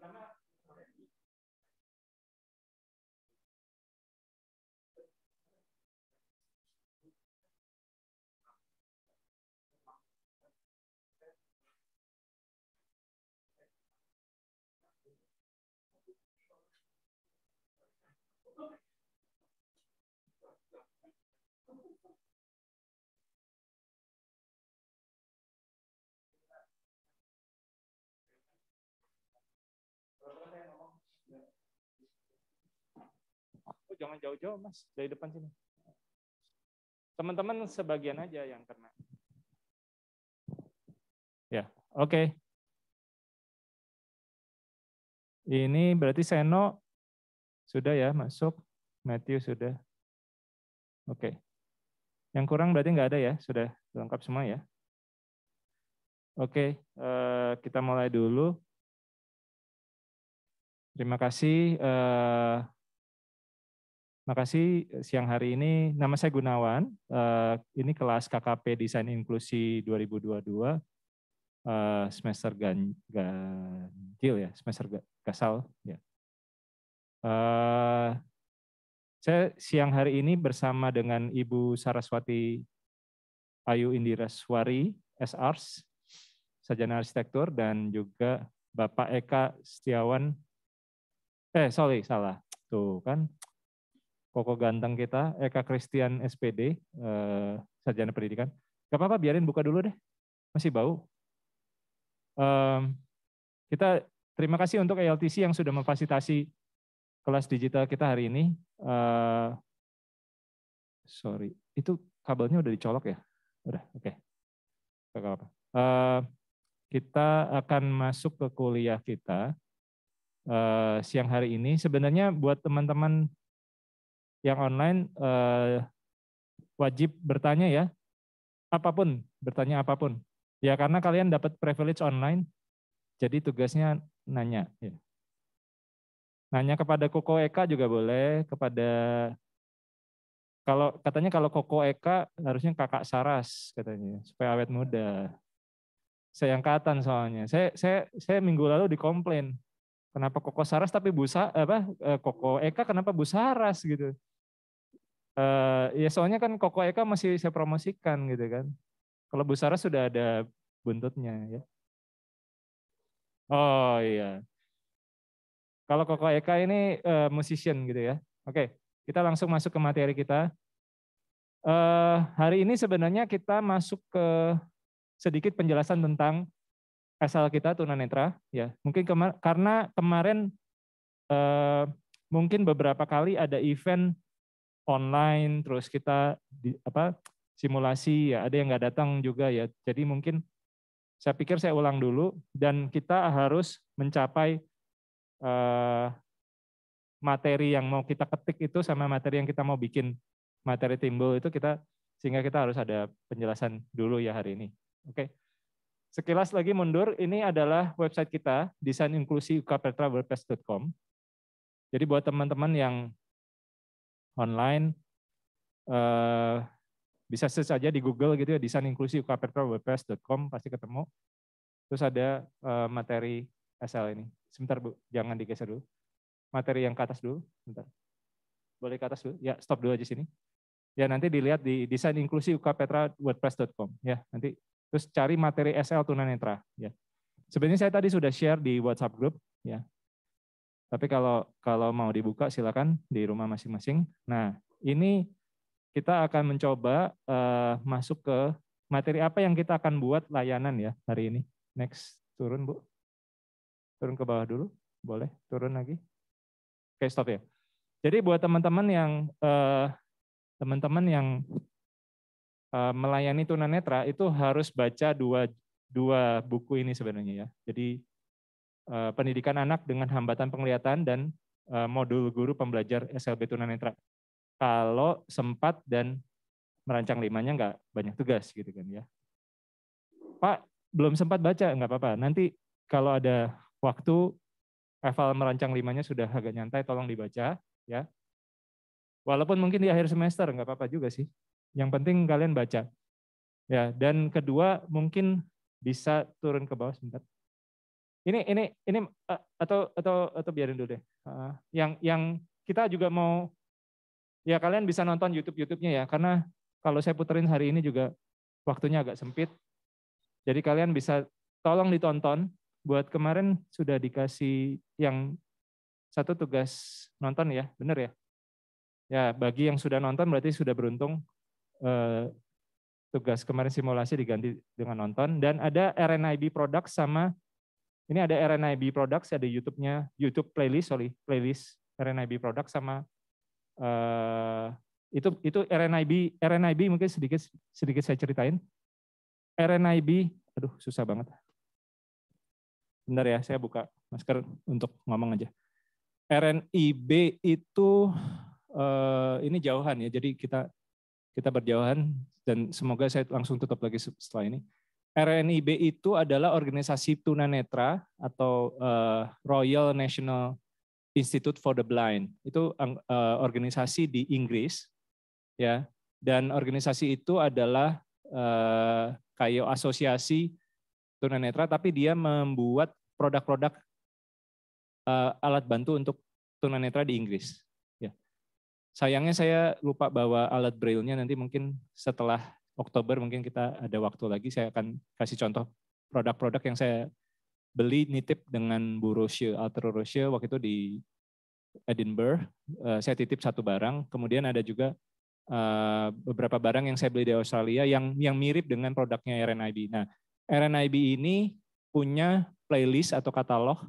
pertama jangan jauh-jauh mas dari depan sini. Teman-teman sebagian aja yang kena. Ya, oke. Okay. Ini berarti Seno sudah ya masuk, Matthew sudah. Oke. Okay. Yang kurang berarti nggak ada ya, sudah lengkap semua ya. Oke, okay, eh, kita mulai dulu. Terima kasih. Eh, Terima kasih eh, siang hari ini. Nama saya Gunawan. Eh, ini kelas KKP Desain Inklusi 2022 eh, semester ganjil ya, semester gasal ya. Saya siang hari ini bersama dengan Ibu Saraswati Ayu Indira Swari, SRs, Sajana Arsitektur, dan juga Bapak Eka Setiawan. Eh, sorry, salah. Tuh kan, koko ganteng kita Eka Christian SPD eh, sarjana pendidikan. Gak apa-apa biarin buka dulu deh, masih bau. Um, kita terima kasih untuk ELTC yang sudah memfasilitasi kelas digital kita hari ini. Uh, sorry, itu kabelnya udah dicolok ya? Udah, oke. Okay. Gak apa. Uh, eh, kita akan masuk ke kuliah kita uh, siang hari ini. Sebenarnya buat teman-teman yang online eh, wajib bertanya ya apapun bertanya apapun ya karena kalian dapat privilege online jadi tugasnya nanya ya. nanya kepada Koko Eka juga boleh kepada kalau katanya kalau Koko Eka harusnya kakak Saras katanya supaya awet muda saya angkatan soalnya saya saya saya minggu lalu dikomplain kenapa Koko Saras tapi busa apa eh, Koko Eka kenapa Bu Saras gitu. Uh, ya soalnya kan Koko Eka masih saya promosikan gitu kan. Kalau Bu Sarah sudah ada buntutnya ya. Oh iya. Kalau Koko Eka ini uh, musician gitu ya. Oke, kita langsung masuk ke materi kita. Uh, hari ini sebenarnya kita masuk ke sedikit penjelasan tentang asal kita tunanetra ya. Mungkin kemar karena kemarin uh, mungkin beberapa kali ada event online terus kita di, apa simulasi ya ada yang nggak datang juga ya jadi mungkin saya pikir saya ulang dulu dan kita harus mencapai uh, materi yang mau kita ketik itu sama materi yang kita mau bikin materi timbul itu kita sehingga kita harus ada penjelasan dulu ya hari ini oke okay. Sekilas lagi mundur, ini adalah website kita, desain inklusi ukapertra Jadi buat teman-teman yang online uh, bisa search aja di Google gitu ya desain inklusi WordPress.com pasti ketemu. Terus ada uh, materi SL ini. Sebentar Bu, jangan digeser dulu. Materi yang ke atas dulu, sebentar. Boleh ke atas dulu? Ya, stop dulu aja sini. Ya, nanti dilihat di desain inklusi WordPress.com ya. Nanti terus cari materi SL tunanetra ya. Sebenarnya saya tadi sudah share di WhatsApp group ya. Tapi kalau kalau mau dibuka silakan di rumah masing-masing. Nah, ini kita akan mencoba uh, masuk ke materi apa yang kita akan buat layanan ya hari ini. Next, turun Bu. Turun ke bawah dulu, boleh? Turun lagi. Oke, stop ya. Jadi buat teman-teman yang teman eh, teman-teman yang uh, melayani tunanetra itu harus baca dua dua buku ini sebenarnya ya. Jadi Eh, pendidikan anak dengan hambatan penglihatan dan uh, modul guru pembelajar SLB tunanetra. Kalau sempat dan merancang limanya nggak banyak tugas gitu kan ya. Pak belum sempat baca nggak apa-apa. Nanti kalau ada waktu eval merancang limanya sudah agak nyantai, tolong dibaca ya. Walaupun mungkin di akhir semester nggak apa-apa juga sih. Yang penting kalian baca. Ya, dan kedua mungkin bisa turun ke bawah sebentar ini ini ini uh, atau atau atau biarin dulu deh. Uh, yang yang kita juga mau ya kalian bisa nonton YouTube YouTube-nya ya karena kalau saya puterin hari ini juga waktunya agak sempit. Jadi kalian bisa tolong ditonton. Buat kemarin sudah dikasih yang satu tugas nonton ya, benar ya? Ya bagi yang sudah nonton berarti sudah beruntung. Uh, tugas kemarin simulasi diganti dengan nonton dan ada RNIB produk sama ini ada RNIB Products, ada YouTube-nya, YouTube playlist, sorry, playlist RNIB Products sama uh, itu itu RNIB RNIB mungkin sedikit sedikit saya ceritain. RNIB, aduh susah banget. Bener ya, saya buka masker untuk ngomong aja. RNIB itu uh, ini jauhan ya, jadi kita kita berjauhan dan semoga saya langsung tutup lagi setelah ini. RNIB itu adalah organisasi tunanetra atau uh, Royal National Institute for the Blind. Itu uh, organisasi di Inggris, ya. Dan organisasi itu adalah uh, kayak asosiasi tunanetra, tapi dia membuat produk-produk uh, alat bantu untuk tunanetra di Inggris. Ya. Sayangnya saya lupa bawa alat braille-nya nanti mungkin setelah Oktober mungkin kita ada waktu lagi saya akan kasih contoh produk-produk yang saya beli nitip dengan Bu Roche, Altero Roche waktu itu di Edinburgh. Eh, saya titip satu barang, kemudian ada juga eh, beberapa barang yang saya beli di Australia yang yang mirip dengan produknya RNIB. Nah, RNIB ini punya playlist atau katalog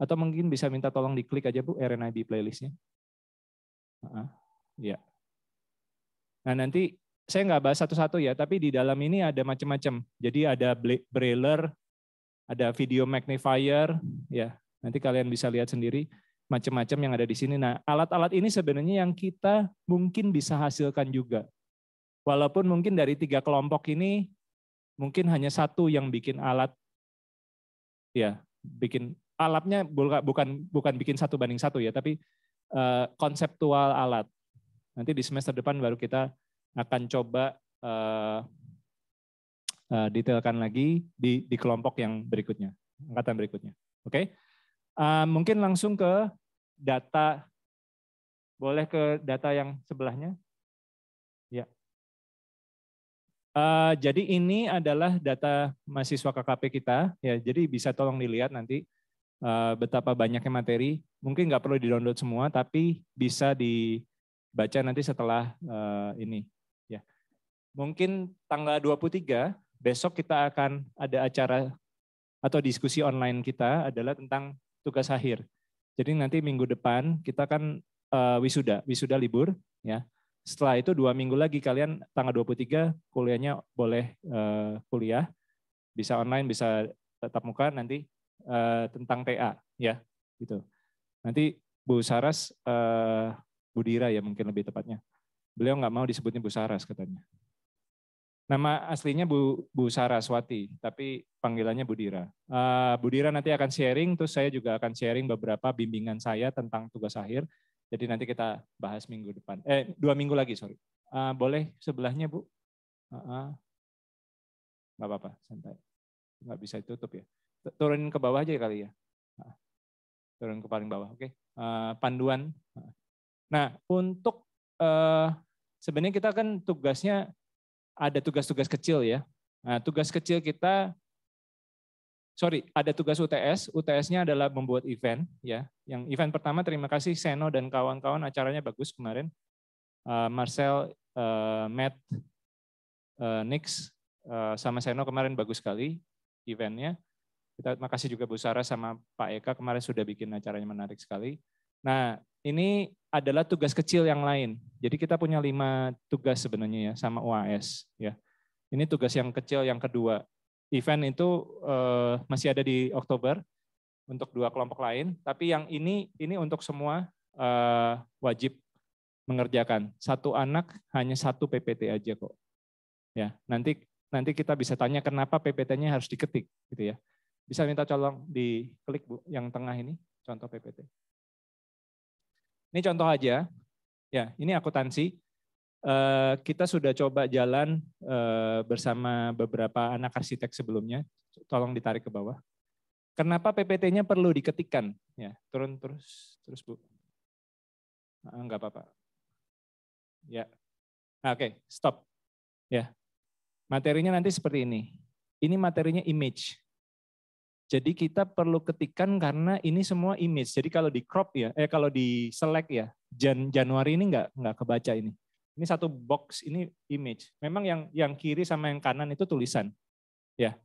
atau mungkin bisa minta tolong diklik aja Bu RNIB playlistnya. ya. Nah nanti saya nggak bahas satu-satu ya, tapi di dalam ini ada macam-macam. Jadi ada brailer, ada video magnifier, ya nanti kalian bisa lihat sendiri macam-macam yang ada di sini. Nah, alat-alat ini sebenarnya yang kita mungkin bisa hasilkan juga. Walaupun mungkin dari tiga kelompok ini, mungkin hanya satu yang bikin alat, ya, bikin alatnya bukan bukan bikin satu banding satu ya, tapi uh, konseptual alat. Nanti di semester depan baru kita akan coba uh, uh, detailkan lagi di, di kelompok yang berikutnya, angkatan berikutnya. Oke, okay? uh, eh, mungkin langsung ke data, boleh ke data yang sebelahnya? Ya. Uh, jadi ini adalah data mahasiswa KKP kita, ya. Jadi bisa tolong dilihat nanti uh, betapa banyaknya materi. Mungkin nggak perlu di download semua, tapi bisa dibaca nanti setelah uh, ini Mungkin tanggal 23 besok kita akan ada acara atau diskusi online kita adalah tentang tugas akhir. Jadi nanti minggu depan kita kan uh, wisuda, wisuda libur ya. Setelah itu dua minggu lagi kalian tanggal 23 kuliahnya boleh uh, kuliah, bisa online, bisa tatap muka nanti uh, tentang TA ya gitu. Nanti Bu Saras uh, Budira ya mungkin lebih tepatnya. Beliau nggak mau disebutnya Bu Saras katanya. Nama aslinya Bu, Bu Saraswati, tapi panggilannya Budira. Uh, Budira nanti akan sharing, terus saya juga akan sharing beberapa bimbingan saya tentang tugas akhir. Jadi nanti kita bahas minggu depan. Eh, dua minggu lagi, sorry. Eh, boleh sebelahnya, Bu? Uh -uh. apa-apa, santai. Nggak bisa ditutup ya. Turun ke bawah aja kali ya. Turun ke paling bawah, oke. Okay. Eh, panduan. Nah, untuk sebenarnya kita kan tugasnya ada tugas-tugas kecil ya. Nah, tugas kecil kita sorry, ada tugas UTS. UTS-nya adalah membuat event ya. Yang event pertama terima kasih Seno dan kawan-kawan acaranya bagus kemarin. Uh, Marcel, uh, Matt, uh, Nix uh, sama Seno kemarin bagus sekali eventnya. Kita kasih juga Bu Sarah sama Pak Eka kemarin sudah bikin acaranya menarik sekali. Nah, ini adalah tugas kecil yang lain. Jadi kita punya lima tugas sebenarnya ya sama UAS ya. Ini tugas yang kecil yang kedua. Event itu uh, masih ada di Oktober untuk dua kelompok lain, tapi yang ini ini untuk semua uh, wajib mengerjakan. Satu anak hanya satu PPT aja kok. Ya, nanti nanti kita bisa tanya kenapa PPT-nya harus diketik gitu ya. Bisa minta di klik Bu yang tengah ini contoh PPT. Ini contoh aja. Ya, ini akuntansi. Eh, kita sudah coba jalan eh, bersama beberapa anak arsitek sebelumnya. Tolong ditarik ke bawah. Kenapa PPT-nya perlu diketikkan? Ya, turun terus, terus bu. enggak ah, apa-apa. Ya, nah, oke, okay, stop. Ya, materinya nanti seperti ini. Ini materinya image. Jadi kita perlu ketikan karena ini semua image. Jadi kalau di crop ya, eh kalau di select ya, Jan Januari ini nggak nggak kebaca ini. Ini satu box ini image. Memang yang yang kiri sama yang kanan itu tulisan, ya.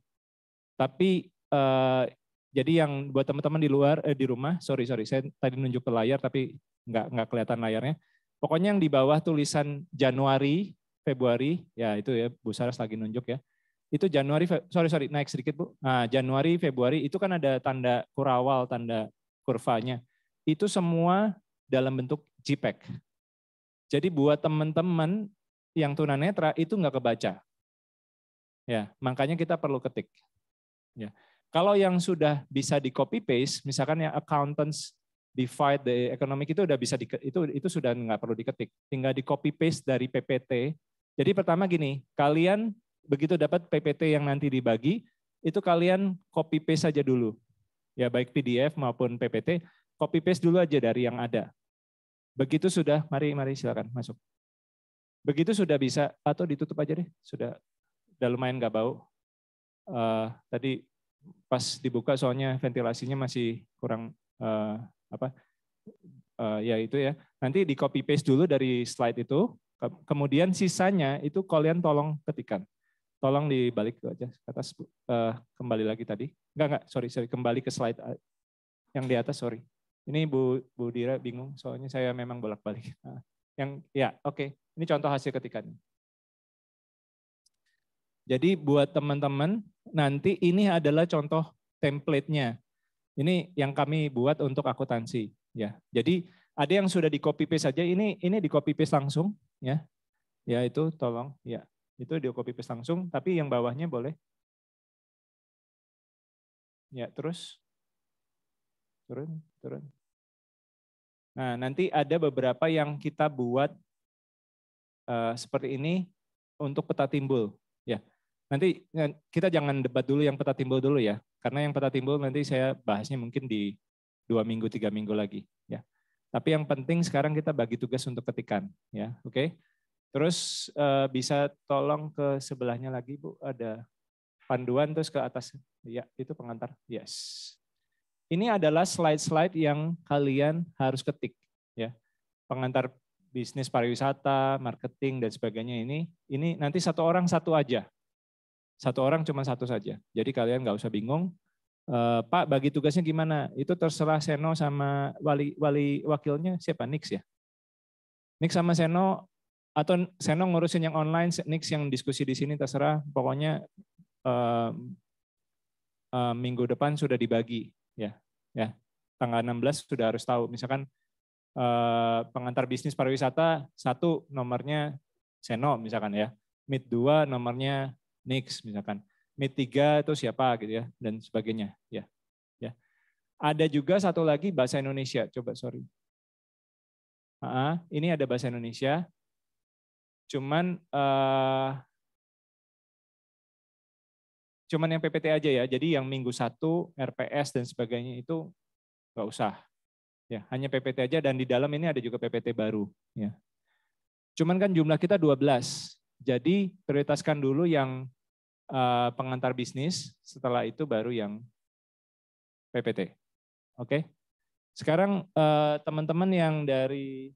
Tapi eh, jadi yang buat teman-teman di luar eh, di rumah, sorry sorry, saya tadi nunjuk ke layar tapi nggak nggak kelihatan layarnya. Pokoknya yang di bawah tulisan Januari, Februari, ya itu ya Bu Saras lagi nunjuk ya itu Januari sorry sorry naik sedikit bu nah, Januari Februari itu kan ada tanda kurawal tanda kurvanya itu semua dalam bentuk JPEG jadi buat teman-teman yang tunanetra itu nggak kebaca ya makanya kita perlu ketik ya kalau yang sudah bisa di copy paste misalkan yang accountants divide the economic itu udah bisa di, itu itu sudah nggak perlu diketik tinggal di copy paste dari PPT jadi pertama gini kalian begitu dapat PPT yang nanti dibagi, itu kalian copy paste saja dulu. Ya baik PDF maupun PPT, copy paste dulu aja dari yang ada. Begitu sudah, mari mari silakan masuk. Begitu sudah bisa atau ditutup aja deh, sudah udah lumayan nggak bau. Uh, tadi pas dibuka soalnya ventilasinya masih kurang uh, apa uh, ya itu ya nanti di copy paste dulu dari slide itu kemudian sisanya itu kalian tolong ketikan tolong dibalik aja ke atas uh, kembali lagi tadi. Enggak enggak, sorry sorry kembali ke slide eh, yang di atas, sorry. Ini Bu Bu Dira bingung soalnya saya memang bolak-balik. Nah, yang ya, oke. Okay. Ini contoh hasil ketikannya. Jadi buat teman-teman nanti ini adalah contoh template-nya. Ini yang kami buat untuk akuntansi ya. Jadi ada yang sudah di copy paste saja ini ini di copy paste langsung ya. Ya itu tolong ya itu dia copy paste langsung, tapi yang bawahnya boleh. Ya, terus turun, turun. Nah, nanti ada beberapa yang kita buat uh, seperti ini untuk peta timbul. Ya, nanti ya, kita jangan debat dulu yang peta timbul dulu ya, karena yang peta timbul nanti saya bahasnya mungkin di dua minggu, tiga minggu lagi. Ya, tapi yang penting sekarang kita bagi tugas untuk ketikan. Ya, oke. Okay? Terus uh, bisa tolong ke sebelahnya lagi Bu, ada panduan terus ke atas. Ya, itu pengantar. Yes. Ini adalah slide-slide yang kalian harus ketik ya. Pengantar bisnis pariwisata, marketing dan sebagainya ini ini nanti satu orang satu aja. Satu orang cuma satu saja. Jadi kalian nggak usah bingung. E, Pak bagi tugasnya gimana? Itu terserah Seno sama wali wali wakilnya siapa Nix ya. Nix sama Seno atau Seno ngurusin yang online, Nix yang diskusi di sini terserah. Pokoknya uh, uh, minggu depan sudah dibagi, ya, ya. Tanggal 16 sudah harus tahu. Misalkan uh, pengantar bisnis pariwisata satu nomornya Seno, misalkan ya. Mid dua nomornya Nix, misalkan. Mid tiga itu siapa gitu ya dan sebagainya, ya. Ya. Ada juga satu lagi bahasa Indonesia. Coba sorry. Uh, ini ada bahasa Indonesia, Cuman uh, cuman yang PPT aja ya. Jadi yang minggu satu RPS dan sebagainya itu nggak usah. Ya, hanya PPT aja dan di dalam ini ada juga PPT baru, ya. Cuman kan jumlah kita 12. Jadi prioritaskan dulu yang uh, pengantar bisnis, setelah itu baru yang PPT. Oke. Okay? Sekarang eh, teman-teman uh, yang dari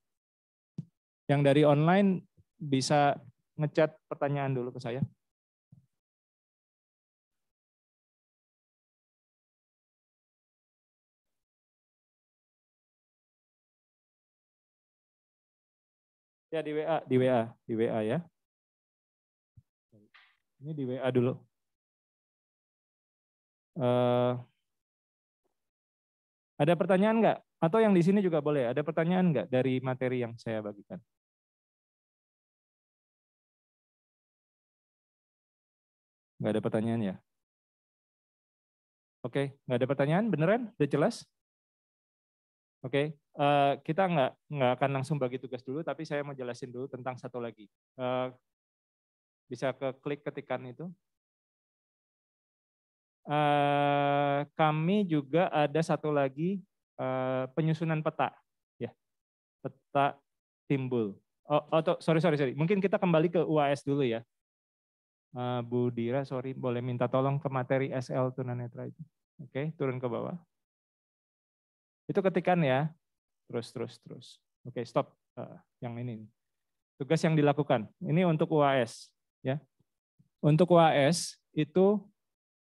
yang dari online bisa ngechat pertanyaan dulu ke saya. Ya di WA, di WA, di WA ya. Ini di WA dulu. Uh, ada pertanyaan nggak? Atau yang di sini juga boleh. Ada pertanyaan nggak dari materi yang saya bagikan? Nggak ada pertanyaan ya? Oke, nggak ada pertanyaan? Beneran? Udah jelas? Oke, uh, kita nggak nggak akan langsung bagi tugas dulu, tapi saya mau jelasin dulu tentang satu lagi. Uh, bisa ke klik ketikan itu. Uh, kami juga ada satu lagi uh, penyusunan peta, ya peta timbul. Oh, oh sorry sorry sorry. Mungkin kita kembali ke UAS dulu ya. Eh, Bu Dira, sorry, boleh minta tolong ke materi SL tunanetra itu. Oke, okay, turun ke bawah. Itu ketikan ya. Terus, terus, terus. Oke, okay, stop. Uh, yang ini. Tugas yang dilakukan. Ini untuk UAS. ya. Untuk UAS itu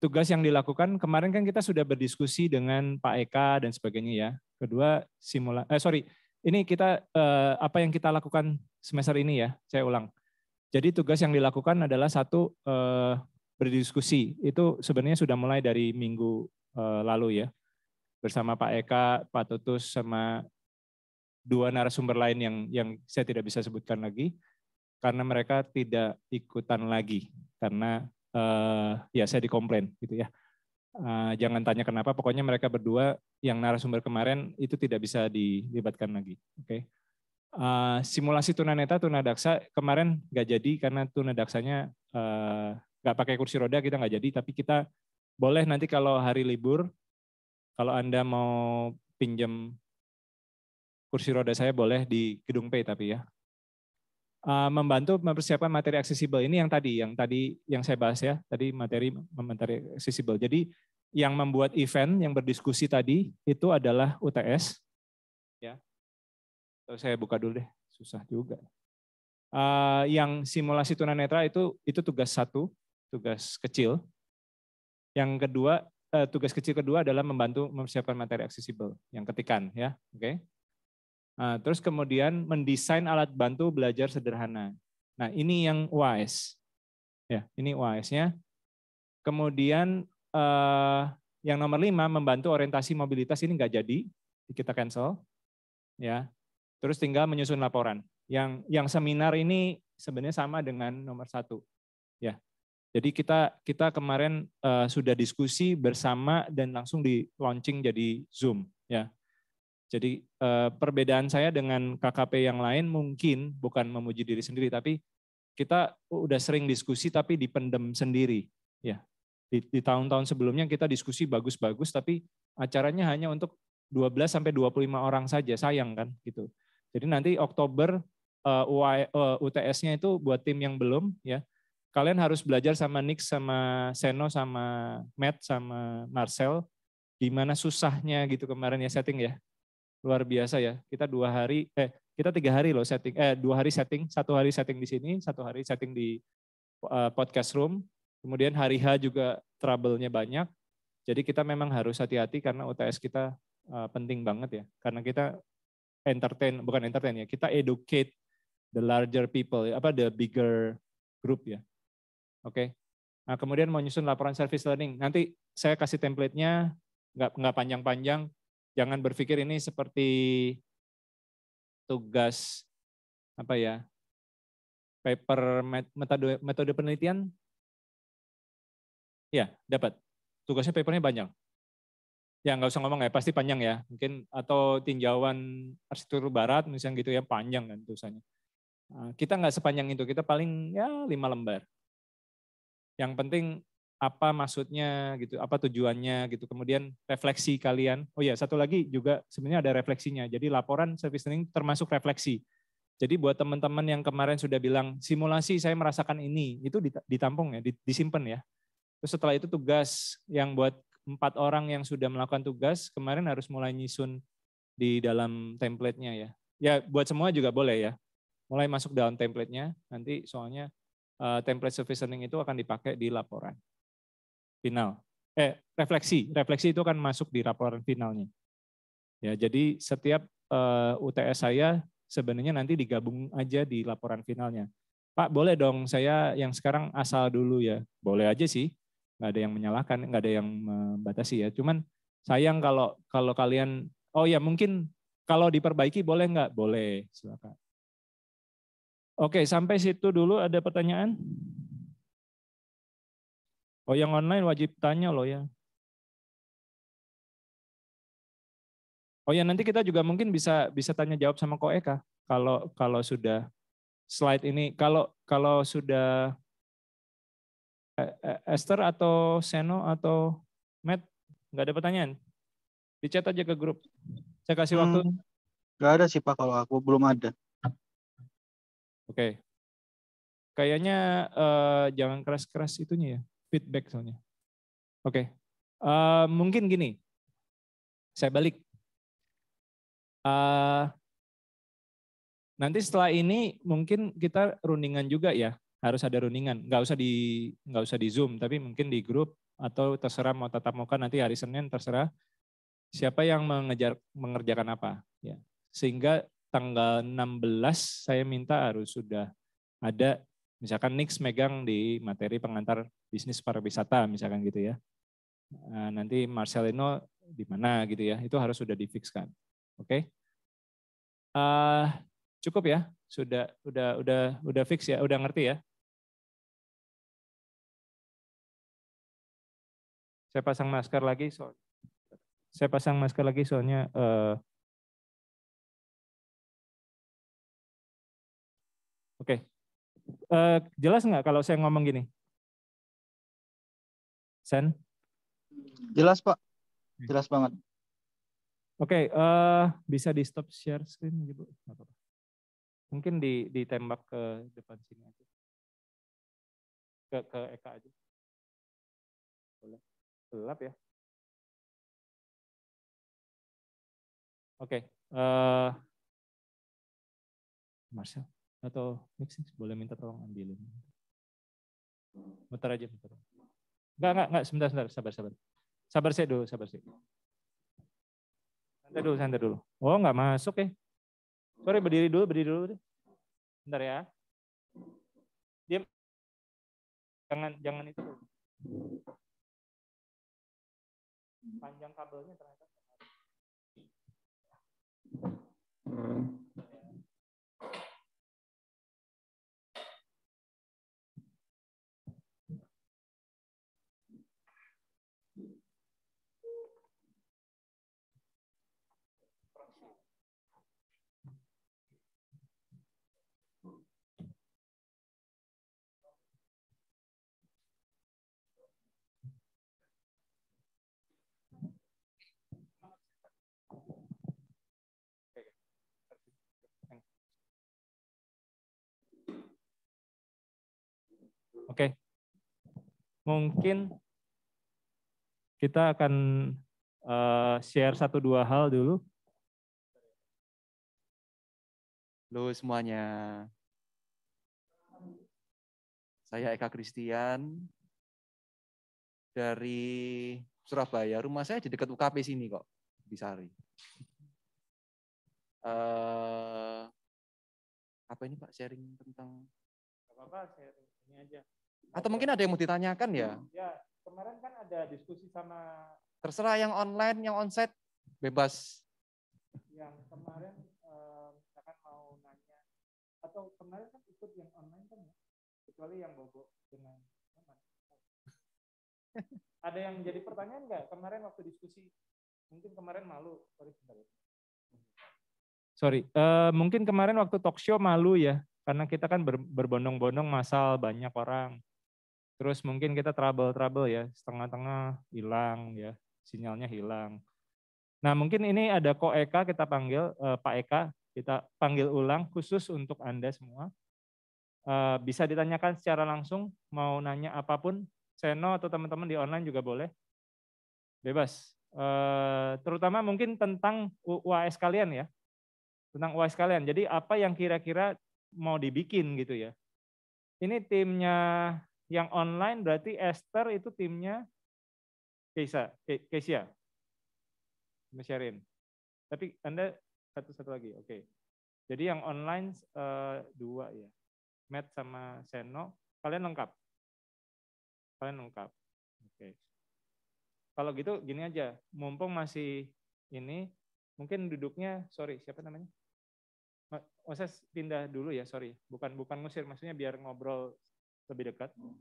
tugas yang dilakukan, kemarin kan kita sudah berdiskusi dengan Pak Eka dan sebagainya ya. Kedua, simula, eh, sorry, ini kita eh, apa yang kita lakukan semester ini ya, saya ulang jadi tugas yang dilakukan adalah satu eh, berdiskusi. Itu sebenarnya sudah mulai dari minggu eh, lalu ya. Bersama Pak Eka, Pak Tutus sama dua narasumber lain yang yang saya tidak bisa sebutkan lagi karena mereka tidak ikutan lagi karena eh, ya saya dikomplain gitu ya. Uh, jangan tanya kenapa, pokoknya mereka berdua yang narasumber kemarin itu tidak bisa dilibatkan lagi. Oke. Okay? Uh, simulasi tunanetra tunadaksa kemarin nggak jadi karena tunadaksanya eh, nggak uh, pakai kursi roda kita nggak jadi tapi kita boleh nanti kalau hari libur kalau anda mau pinjam kursi roda saya boleh di gedung P tapi ya uh, membantu mempersiapkan materi aksesibel ini yang tadi yang tadi yang saya bahas ya tadi materi materi aksesibel jadi yang membuat event yang berdiskusi tadi itu adalah UTS ya saya buka dulu deh, susah juga. Uh, yang simulasi tunanetra itu itu tugas satu, tugas kecil. Yang kedua, uh, tugas kecil kedua adalah membantu mempersiapkan materi aksesibel yang ketikan, ya, oke. Okay? Uh, eh, terus kemudian mendesain alat bantu belajar sederhana. Nah ini yang UAS, ya, ini UAS-nya. Kemudian uh, yang nomor lima membantu orientasi mobilitas ini nggak jadi, kita cancel, ya Terus tinggal menyusun laporan. Yang yang seminar ini sebenarnya sama dengan nomor satu. Ya, jadi kita kita kemarin uh, sudah diskusi bersama dan langsung di launching jadi Zoom ya. Jadi uh, perbedaan saya dengan KKP yang lain mungkin bukan memuji diri sendiri tapi kita udah sering diskusi tapi dipendem sendiri ya. Di, di tahun-tahun sebelumnya kita diskusi bagus-bagus tapi acaranya hanya untuk 12 sampai 25 orang saja, sayang kan gitu. Jadi nanti Oktober eh, UTS-nya e, eh, itu buat tim yang belum ya. Kalian harus belajar sama Nick, sama Seno, sama Matt, sama Marcel, gimana susahnya gitu kemarin ya setting ya. Luar biasa ya. Kita dua hari, eh kita tiga hari loh setting, eh dua hari setting, satu hari setting di sini, satu hari setting di eh, podcast room. Kemudian hari H juga trouble-nya banyak. Jadi kita memang harus hati-hati karena UTS kita penting banget ya. Karena kita entertain bukan entertain ya kita educate the larger people apa the bigger group ya oke okay. nah kemudian mau nyusun laporan service learning nanti saya kasih template nya nggak nggak panjang-panjang jangan berpikir ini seperti tugas apa ya paper metode metode penelitian ya dapat tugasnya papernya banyak ya nggak usah ngomong ya pasti panjang ya mungkin atau tinjauan arsitektur barat misalnya gitu ya panjang kan tulisannya nah, kita nggak sepanjang itu kita paling ya lima lembar yang penting apa maksudnya gitu apa tujuannya gitu kemudian refleksi kalian oh ya satu lagi juga sebenarnya ada refleksinya jadi laporan service learning termasuk refleksi jadi buat teman-teman yang kemarin sudah bilang simulasi saya merasakan ini itu ditampung ya disimpan ya terus setelah itu tugas yang buat empat orang yang sudah melakukan tugas kemarin harus mulai nyusun di dalam templatenya ya. Ya buat semua juga boleh ya. Mulai masuk dalam templatenya nanti soalnya uh, template surveying itu akan dipakai di laporan final. Eh refleksi, refleksi itu akan masuk di laporan finalnya. Ya, jadi setiap uh, eh, UTS saya sebenarnya nanti digabung aja di laporan finalnya. Pak, boleh dong saya yang sekarang asal dulu ya. Boleh aja sih nggak ada yang menyalahkan, nggak ada yang membatasi ya. Cuman sayang kalau kalau kalian oh ya mungkin kalau diperbaiki boleh nggak? Boleh, silakan. Oke, sampai situ dulu ada pertanyaan? Oh, yang online wajib tanya loh ya. Oh ya, nanti kita juga mungkin bisa bisa tanya jawab sama Ko Eka kalau kalau sudah slide ini kalau kalau sudah Eh, eh, Esther atau Seno atau Matt nggak ada pertanyaan? dicat aja ke grup. Saya kasih hmm, waktu. Nggak ada sih Pak kalau aku belum ada. Oke. Okay. Kayaknya uh, jangan keras-keras itunya ya. Feedback soalnya. Oke. Okay. Uh, mungkin gini. Saya balik. Uh, nanti setelah ini mungkin kita rundingan juga ya harus ada rundingan. Nggak usah di nggak usah di Zoom, tapi mungkin di grup atau terserah mau tatap muka nanti hari Senin terserah siapa yang mengejar mengerjakan apa ya. Sehingga tanggal 16 saya minta harus sudah ada misalkan Nix megang di materi pengantar bisnis pariwisata misalkan gitu ya. Nah, nanti Marcelino di mana gitu ya. Itu harus sudah difikskan. Oke. Okay? Uh, cukup ya. Sudah udah udah udah fix ya, udah ngerti ya. Saya pasang masker lagi so saya pasang masker lagi soalnya uh, Oke. Okay. Uh, eh, jelas nggak kalau saya ngomong gini? Sen? Jelas, Pak. Jelas banget. Oke, okay, uh, eh, bisa di stop share screen gitu. Mungkin di, ditembak ke depan sini aja. Ke, ke Eka aja. Boleh gelap ya. Oke, okay. uh, eh, Marcel atau mixing boleh minta tolong ambilin. Bentar aja, bentar. Enggak, enggak, enggak, sebentar, sebentar, sabar, sabar. Sabar saya dulu, sabar saya. Santai dulu, santai dulu. Oh, enggak masuk ya. Sorry, berdiri dulu, berdiri dulu. Bentar ya. Diam. Jangan, jangan itu panjang kabelnya ternyata. Hmm. Oke. Mungkin kita akan eh, share satu dua hal dulu. Halo semuanya. Saya Eka Kristian dari Surabaya. Rumah saya di dekat UKP sini kok, di Sari. Uh, apa ini Pak sharing tentang? Gak apa-apa, sharing ini aja. Atau mungkin ada yang mau ditanyakan ya? Hmm, ya, kemarin kan ada diskusi sama terserah yang online, yang onsite bebas. Yang kemarin eh, kan mau nanya atau kemarin kan ikut yang online kan ya? Kecuali yang bobo dengan ada yang jadi pertanyaan nggak kemarin waktu diskusi? Mungkin kemarin malu. Sorry, sebentar ya. Sorry, uh, mungkin kemarin waktu talk show malu ya, karena kita kan ber, berbondong-bondong masal banyak orang. Terus mungkin kita trouble-trouble ya, setengah-tengah hilang ya, sinyalnya hilang. Nah mungkin ini ada Ko Eka kita panggil, eh, Pak Eka kita panggil ulang khusus untuk Anda semua. Eh, bisa ditanyakan secara langsung, mau nanya apapun, Seno atau teman-teman di online juga boleh. Bebas. Eh, terutama mungkin tentang UAS kalian ya. Tentang UAS kalian. Jadi apa yang kira-kira mau dibikin gitu ya. Ini timnya yang online berarti Esther itu timnya Keisa, Kesia. Mas Syarin. Tapi Anda satu-satu lagi, oke. Okay. Jadi yang online uh, dua ya. Matt sama Seno, kalian lengkap. Kalian lengkap. Oke. Okay. Kalau gitu gini aja, mumpung masih ini, mungkin duduknya, sorry, siapa namanya? Moses pindah dulu ya, sorry. Bukan bukan ngusir, maksudnya biar ngobrol lebih dekat. Hmm.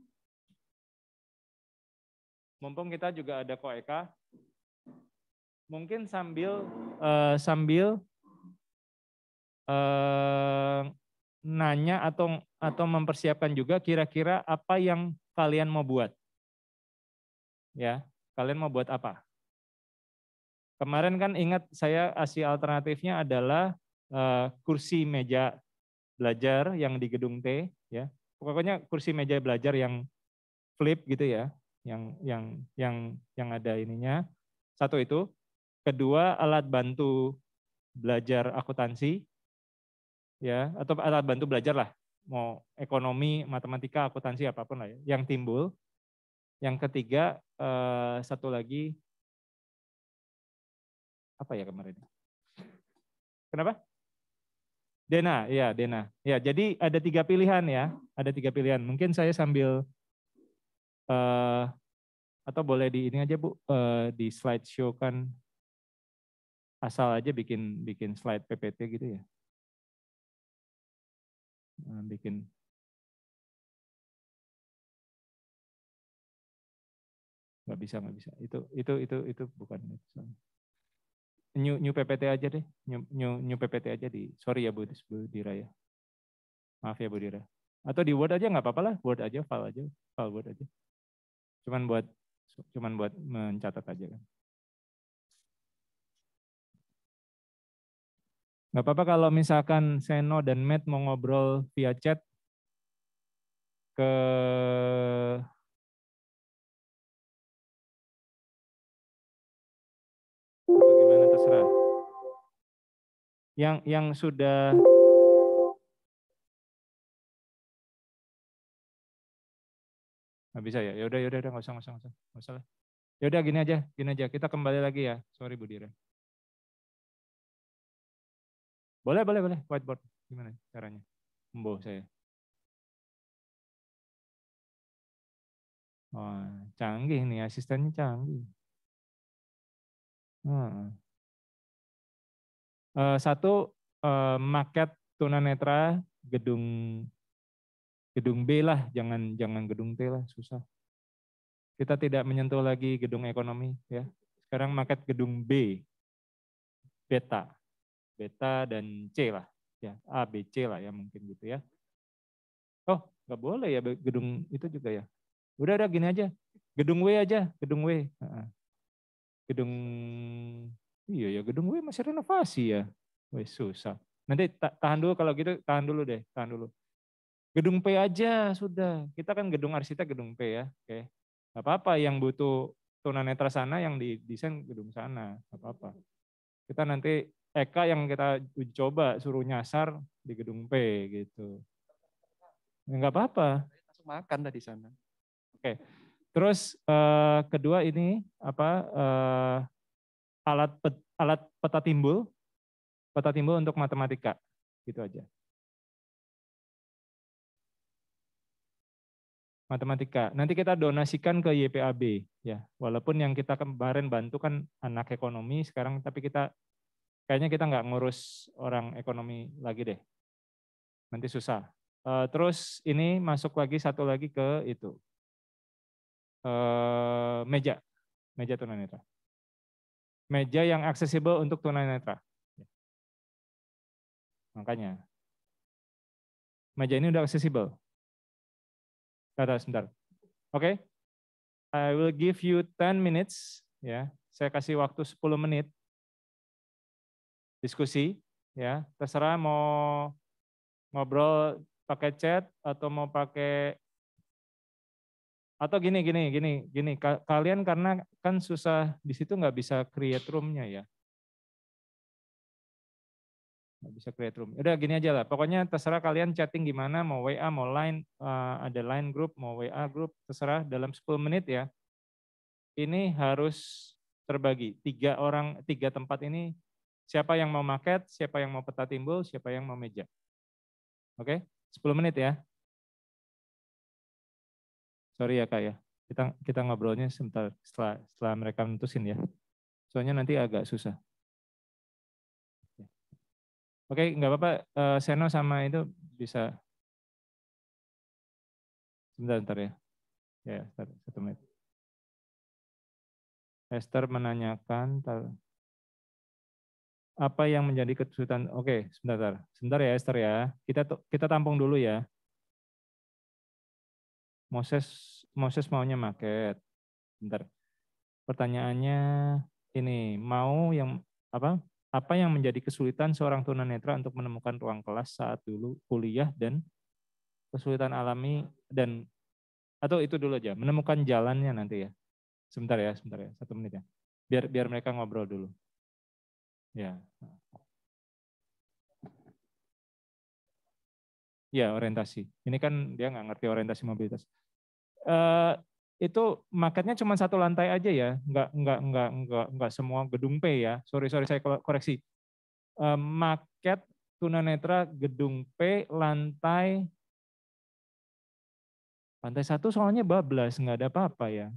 Mumpung kita juga ada Ko mungkin sambil uh, sambil uh, nanya atau atau mempersiapkan juga kira-kira apa yang kalian mau buat. Ya, kalian mau buat apa? Kemarin kan ingat saya asih alternatifnya adalah uh, kursi meja belajar yang di gedung T pokoknya kursi meja belajar yang flip gitu ya, yang yang yang yang ada ininya. Satu itu, kedua alat bantu belajar akuntansi ya atau alat bantu belajar lah mau ekonomi, matematika, akuntansi apapun lah ya, yang timbul. Yang ketiga eh, satu lagi apa ya kemarin? Kenapa? Dena, ya Dena. Ya, jadi ada tiga pilihan ya, ada tiga pilihan. Mungkin saya sambil uh, atau boleh di ini aja bu, uh, di slide show kan asal aja bikin bikin slide PPT gitu ya. Uh, bikin nggak bisa nggak bisa itu itu itu itu bukan itu new new PPT aja deh, new new, new PPT aja di. Sorry ya Bu, Bu Dira ya. Maaf ya Bu Dira. Atau di Word aja nggak apa-apa lah, Word aja, file aja, file Word aja. Cuman buat cuman buat mencatat aja kan. Nggak apa-apa kalau misalkan Seno dan Matt mau ngobrol via chat ke terserah. Yang yang sudah nggak bisa ya. Ya udah, ya udah, nggak usah, nggak usah, nggak usah. Ya udah, gini aja, gini aja. Kita kembali lagi ya. Sorry Bu Dira. Boleh, boleh, boleh. Whiteboard. Gimana caranya? Embo saya. Oh, canggih nih asistennya canggih. Hmm. Uh, satu uh, market tunanetra gedung gedung B lah, jangan jangan gedung T lah, susah. Kita tidak menyentuh lagi gedung ekonomi ya. Sekarang market gedung B, beta, beta dan C lah ya, A, B, C lah ya mungkin gitu ya. Oh, nggak boleh ya gedung itu juga ya. Udah udah gini aja, gedung W aja, gedung W. Gedung Iya ya gedung gue masih renovasi ya. Wih susah. Nanti tahan dulu kalau gitu tahan dulu deh, tahan dulu. Gedung P aja sudah. Kita kan gedung arsitek gedung P ya. Oke. Gak apa-apa yang butuh tunanetra sana yang didesain gedung sana, gak apa-apa. Kita nanti Eka yang kita coba suruh nyasar di gedung P gitu. Enggak ya apa-apa. Langsung makan di sana. Oke. Terus uh, kedua ini apa uh, alat pet, alat peta timbul, peta timbul untuk matematika. Gitu aja. Matematika. Nanti kita donasikan ke YPAB ya. Walaupun yang kita kemarin bantu kan anak ekonomi, sekarang tapi kita kayaknya kita nggak ngurus orang ekonomi lagi deh. Nanti susah. Eh, terus ini masuk lagi satu lagi ke itu uh, meja meja tunanetra meja yang aksesibel untuk tunanetra. Makanya. Meja ini udah accessible. ada sebentar. Oke. Okay? I will give you 10 minutes. Ya, saya kasih waktu 10 menit diskusi. Ya, terserah mau ngobrol pakai chat atau mau pakai atau gini gini gini gini kalian karena kan susah di situ nggak bisa create roomnya ya nggak bisa create room udah gini aja lah pokoknya terserah kalian chatting gimana mau wa mau line uh, ada line group mau wa group terserah dalam 10 menit ya ini harus terbagi tiga orang tiga tempat ini siapa yang mau market siapa yang mau peta timbul siapa yang mau meja oke okay? 10 menit ya sorry ya kak ya kita kita ngobrolnya sebentar setelah setelah mereka mutusin ya soalnya nanti agak susah oke nggak apa-apa uh, Seno sama itu bisa sebentar ntar ya ya ntar, satu menit Esther menanyakan apa yang menjadi kesulitan oke sebentar sebentar ya Esther ya kita kita tampung dulu ya Moses Moses maunya market. Bentar. Pertanyaannya ini, mau yang apa? Apa yang menjadi kesulitan seorang tunanetra untuk menemukan ruang kelas saat dulu kuliah dan kesulitan alami dan atau itu dulu aja, menemukan jalannya nanti ya. Sebentar ya, sebentar ya, satu menit ya. Biar biar mereka ngobrol dulu. Ya. Ya, orientasi. Ini kan dia nggak ngerti orientasi mobilitas. Eh, itu marketnya cuma satu lantai aja ya, nggak nggak nggak nggak nggak semua gedung P ya. Sorry sorry saya koreksi. Eh, market tunanetra gedung P lantai lantai satu soalnya bablas nggak ada apa-apa ya.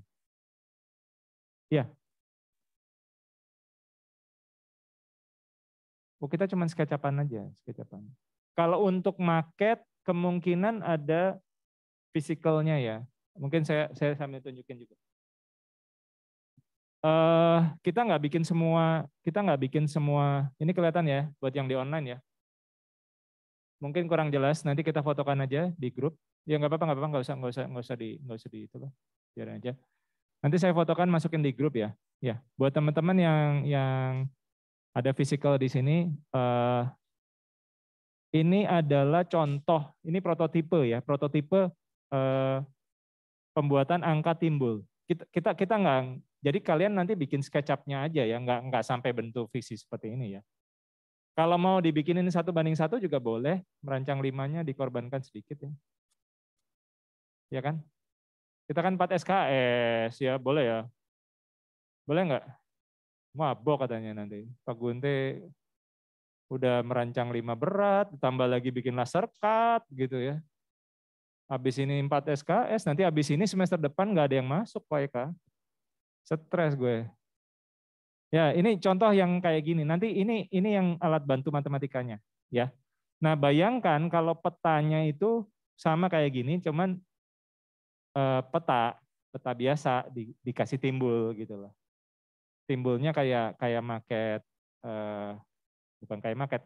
Ya. Oh, kita cuma sekecapan aja, sekecapan. Kalau untuk market kemungkinan ada physicalnya ya. Mungkin saya saya sambil tunjukin juga. Uh, kita nggak bikin semua, kita nggak bikin semua. Ini kelihatan ya, buat yang di online ya. Mungkin kurang jelas, nanti kita fotokan aja di grup. Ya nggak apa-apa, nggak apa-apa, usah, nggak usah, nggak usah di, nggak usah di itu lah, biar aja. Nanti saya fotokan masukin di grup ya. Ya, buat teman-teman yang yang ada physical di sini, uh, ini adalah contoh, ini prototipe ya, prototipe uh, pembuatan angka timbul. Kita kita kita nggak jadi kalian nanti bikin sketchupnya aja ya, nggak nggak sampai bentuk visi seperti ini ya. Kalau mau dibikinin satu banding satu juga boleh, merancang limanya dikorbankan sedikit ya. Ya kan? Kita kan 4 SKS ya, boleh ya. Boleh nggak? Mabok katanya nanti. Pak Gunte udah merancang lima berat, ditambah lagi bikin laser cut gitu ya. Habis ini 4 SKS, nanti habis ini semester depan nggak ada yang masuk Pak Eka. Stres gue. Ya, ini contoh yang kayak gini. Nanti ini ini yang alat bantu matematikanya, ya. Nah, bayangkan kalau petanya itu sama kayak gini, cuman eh, peta peta biasa di, dikasih timbul gitu loh. Timbulnya kayak kayak maket eh, bukan kayak maket,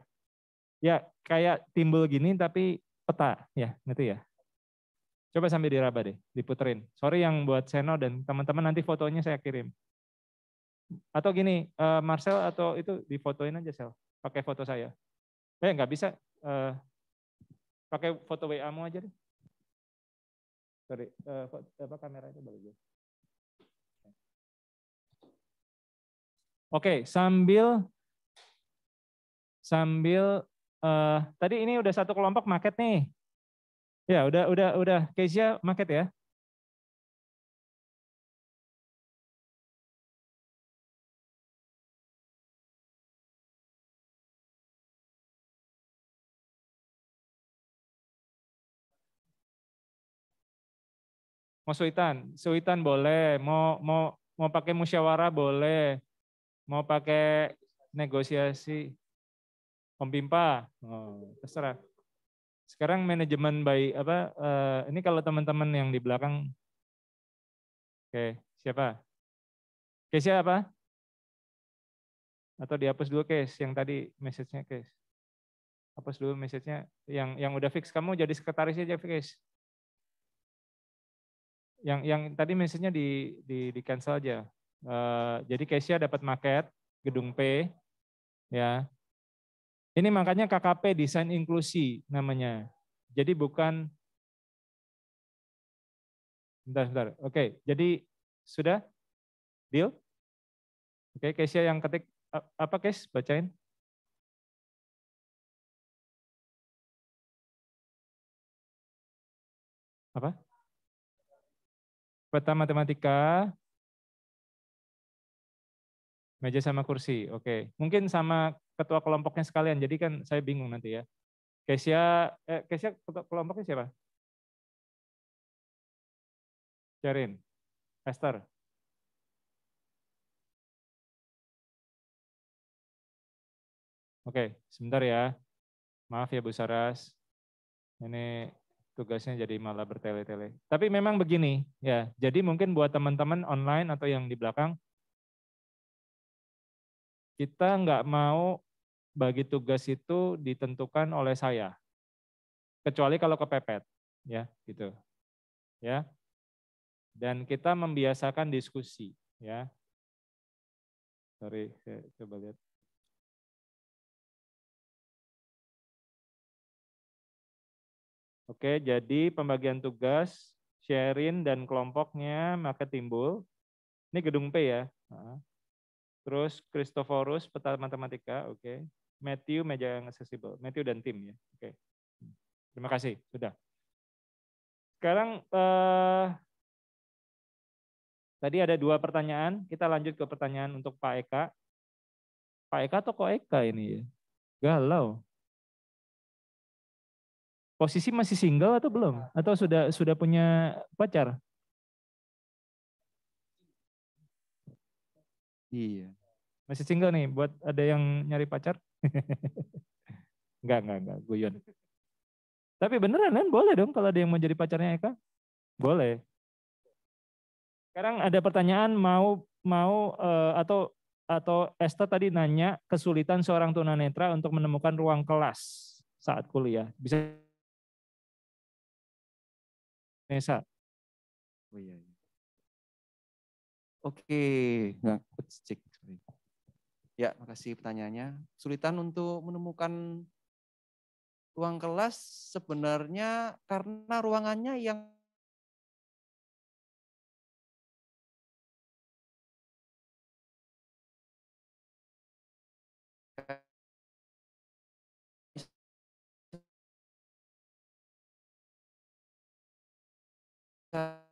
Ya, kayak timbul gini tapi peta, ya, ngerti ya. Coba sambil diraba deh, diputerin. Sorry yang buat Seno dan teman-teman nanti fotonya saya kirim. Atau gini, uh, Marcel atau itu difotoin aja Sel, pakai foto saya. Eh nggak bisa, uh, pakai foto WA mu aja deh. Sorry, uh, eh, foto, apa kamera itu bagus. Ya? Oke, okay, sambil sambil uh, tadi ini udah satu kelompok market nih. Ya, udah udah udah Keisha market ya. Mau suitan, suitan boleh, mau mau mau pakai musyawarah boleh, mau pakai negosiasi, kompimpa, oh, hmm. terserah. Sekarang manajemen by apa uh, ini kalau teman-teman yang di belakang Oke, siapa? Case apa? Atau dihapus dulu case yang tadi message-nya case. Hapus dulu message-nya yang yang udah fix kamu jadi sekretarisnya aja case. Yang yang tadi message-nya di di di cancel aja. Uh, jadi case dapat market gedung P ya ini makanya KKP desain inklusi namanya. Jadi bukan Bentar, bentar. Oke, jadi sudah deal? Oke, Kesia yang ketik apa Kes? Bacain. Apa? Peta matematika, meja sama kursi. Oke, mungkin sama ketua kelompoknya sekalian. Jadi kan saya bingung nanti ya. Kesia, eh, Kesia kelompoknya siapa? Sherin, Esther. Oke, sebentar ya. Maaf ya Bu Saras. Ini tugasnya jadi malah bertele-tele. Tapi memang begini ya. Jadi mungkin buat teman-teman online atau yang di belakang kita nggak mau bagi tugas itu ditentukan oleh saya. Kecuali kalau kepepet, ya, gitu. Ya. Dan kita membiasakan diskusi, ya. Sorry, saya coba lihat. Oke, jadi pembagian tugas, sharing dan kelompoknya maka timbul. Ini gedung P ya. Terus Christoforus, peta matematika, oke. Matthew meja yang accessible. Matthew dan tim ya. Oke. Okay. Terima kasih, sudah. Sekarang eh, tadi ada dua pertanyaan, kita lanjut ke pertanyaan untuk Pak Eka. Pak Eka atau kok Eka ini ya? Galau. Posisi masih single atau belum? Atau sudah sudah punya pacar? Iya. Masih single nih buat ada yang nyari pacar? enggak, enggak, enggak, guyon. Tapi beneran kan boleh dong kalau ada yang mau jadi pacarnya Eka? Boleh. Sekarang ada pertanyaan mau mau eh, atau atau Esther tadi nanya kesulitan seorang tunanetra untuk menemukan ruang kelas saat kuliah. Bisa Nesa. Oh, iya, iya. Oke, nggak cek. Ya, makasih pertanyaannya. Sulitan untuk menemukan ruang kelas sebenarnya karena ruangannya yang uh,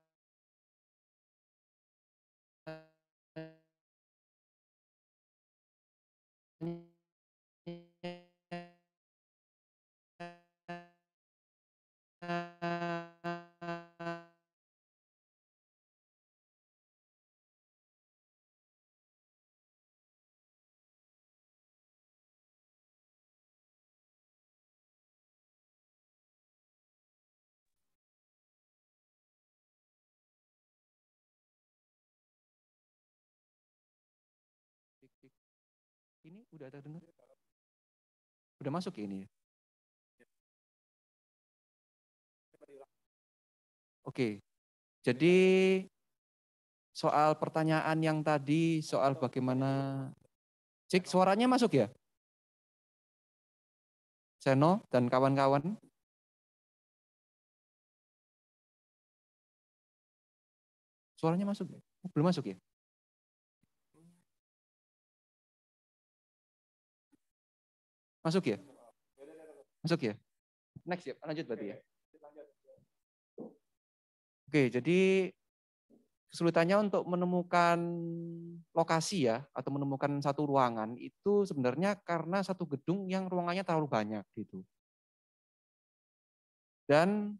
ini udah ada Udah masuk ya ini? Ya? Oke, jadi soal pertanyaan yang tadi, soal bagaimana... cek suaranya masuk ya? Seno dan kawan-kawan? Suaranya masuk ya? Oh, belum masuk ya? Masuk ya? Masuk ya? Next ya, lanjut berarti ya. Oke, jadi kesulitannya untuk menemukan lokasi ya atau menemukan satu ruangan itu sebenarnya karena satu gedung yang ruangannya terlalu banyak gitu. Dan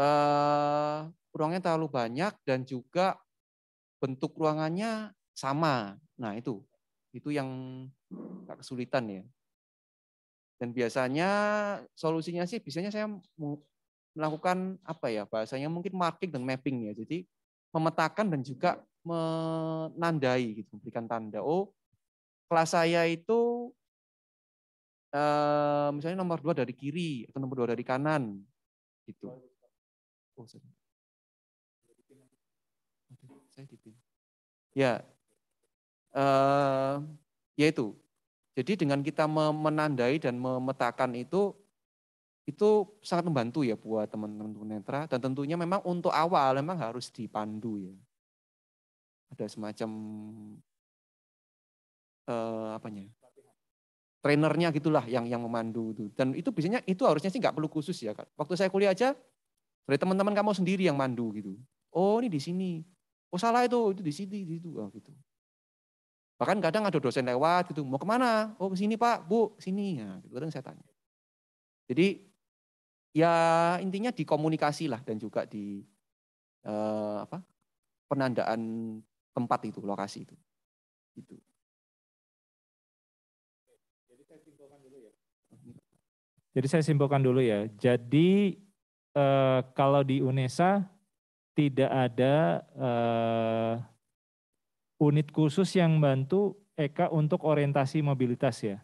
eh, ruangnya terlalu banyak dan juga bentuk ruangannya sama. Nah, itu. Itu yang kesulitan ya. Dan biasanya solusinya sih biasanya saya melakukan apa ya bahasanya mungkin marking dan mapping ya. Jadi memetakan dan juga menandai gitu, memberikan tanda. Oh, kelas saya itu eh, misalnya nomor dua dari kiri atau nomor dua dari kanan gitu. Oh, Saya dipin. Ya, eh, ya itu jadi dengan kita menandai dan memetakan itu, itu sangat membantu ya buat teman-teman Netra. Dan tentunya memang untuk awal memang harus dipandu ya. Ada semacam eh, apanya? Trainernya gitulah yang yang memandu itu. Dan itu biasanya itu harusnya sih nggak perlu khusus ya. Waktu saya kuliah aja dari teman-teman kamu sendiri yang mandu gitu. Oh ini di sini. Oh salah itu itu di sini di situ. Oh, gitu. Bahkan kadang ada dosen lewat gitu, mau kemana? Oh ke sini pak, bu, sini. Ya, gitu kan saya tanya. Jadi ya intinya dikomunikasi lah dan juga di eh, apa penandaan tempat itu, lokasi itu. Itu. Jadi saya simpulkan dulu ya. Jadi saya simpulkan dulu ya. Jadi kalau di UNESA tidak ada eh, unit khusus yang bantu Eka untuk orientasi mobilitas ya?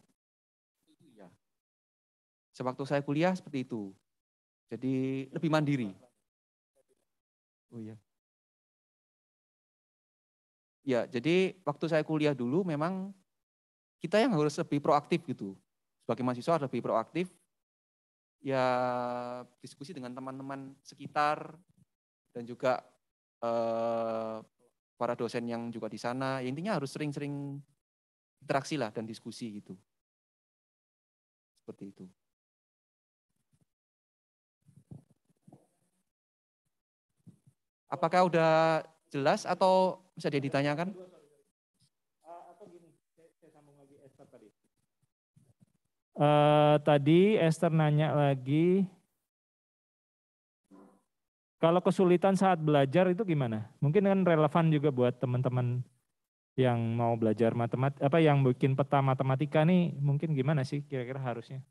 Iya. Sewaktu saya kuliah seperti itu. Jadi lebih mandiri. Oh iya. Ya, jadi waktu saya kuliah dulu memang kita yang harus lebih proaktif gitu. Sebagai mahasiswa harus lebih proaktif. Ya diskusi dengan teman-teman sekitar dan juga eh, para dosen yang juga di sana. Ya, intinya harus sering-sering interaksi lah dan diskusi gitu. Seperti itu. Apakah udah jelas atau bisa dia ditanyakan? Uh, tadi Esther nanya lagi kalau kesulitan saat belajar itu gimana? Mungkin kan relevan juga buat teman-teman yang mau belajar matematika apa yang bikin peta matematika nih mungkin gimana sih kira-kira harusnya?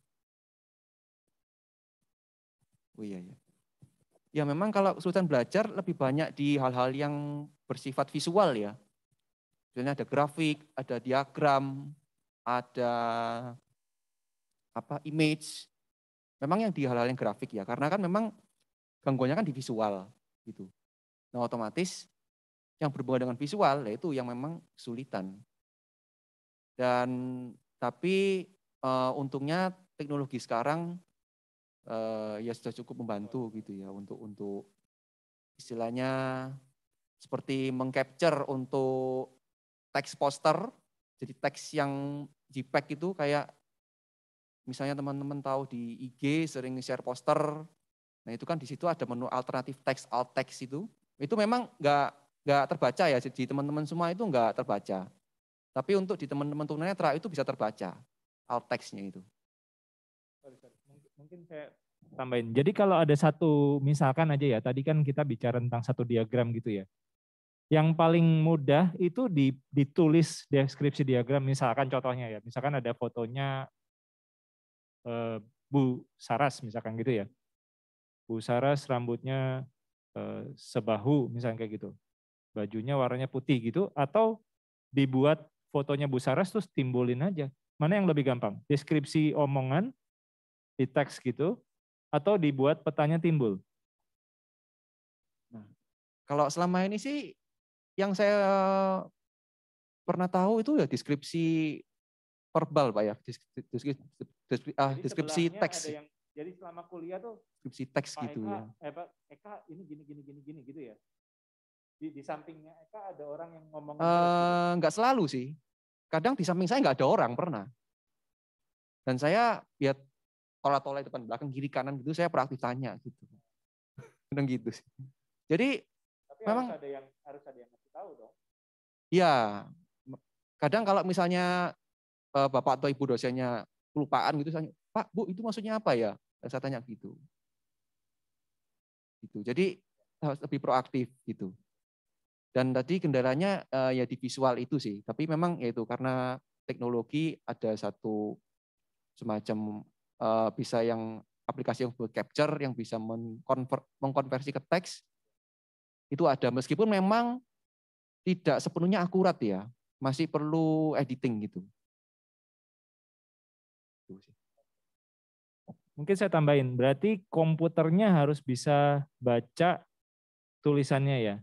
Oh iya ya. Ya memang kalau kesulitan belajar lebih banyak di hal-hal yang bersifat visual ya. Misalnya ada grafik, ada diagram, ada apa image. Memang yang di hal-hal yang grafik ya, karena kan memang gangguannya kan di visual gitu. Nah otomatis yang berhubungan dengan visual yaitu yang memang kesulitan. Dan tapi uh, untungnya teknologi sekarang uh, ya sudah cukup membantu gitu ya untuk untuk istilahnya seperti mengcapture untuk teks poster jadi teks yang JPEG itu kayak misalnya teman-teman tahu di IG sering share poster Nah itu kan di situ ada menu alternatif teks alt text itu. Itu memang nggak nggak terbaca ya di teman-teman semua itu nggak terbaca. Tapi untuk di teman-teman tunanetra itu bisa terbaca alt textnya itu. Mungkin saya tambahin. Jadi kalau ada satu misalkan aja ya, tadi kan kita bicara tentang satu diagram gitu ya. Yang paling mudah itu ditulis deskripsi diagram misalkan contohnya ya. Misalkan ada fotonya eh, Bu Saras misalkan gitu ya Bu Saras rambutnya uh, sebahu misalnya kayak gitu. Bajunya warnanya putih gitu atau dibuat fotonya Bu Saras terus timbulin aja. Mana yang lebih gampang? Deskripsi omongan di teks gitu atau dibuat petanya timbul? Nah, kalau selama ini sih yang saya pernah tahu itu ya deskripsi verbal Pak ya, deskripsi, deskripsi, ah, deskripsi, deskripsi teks. Ada yang jadi selama kuliah tuh skripsi teks gitu Eka, ya. Eh, Pak Eka ini gini gini gini gini gitu ya. Di, di sampingnya Eka ada orang yang ngomong. Uh, nggak selalu sih. Kadang di samping saya nggak ada orang pernah. Dan saya lihat tola-tola depan belakang kiri kanan gitu saya proaktif tanya gitu. Kadang gitu sih. Jadi Tapi memang harus ada yang harus ada yang ngasih tahu dong. Iya. Kadang kalau misalnya eh, bapak atau ibu dosennya kelupaan gitu saya Pak, Bu, itu maksudnya apa ya? Saya tanya gitu. Gitu. Jadi harus lebih proaktif gitu. Dan tadi kendalanya eh, ya di visual itu sih, tapi memang yaitu karena teknologi ada satu semacam eh, bisa yang aplikasi yang buat capture yang bisa mengkonversi ke teks itu ada meskipun memang tidak sepenuhnya akurat ya, masih perlu editing gitu. sih. Mungkin saya tambahin, berarti komputernya harus bisa baca tulisannya ya.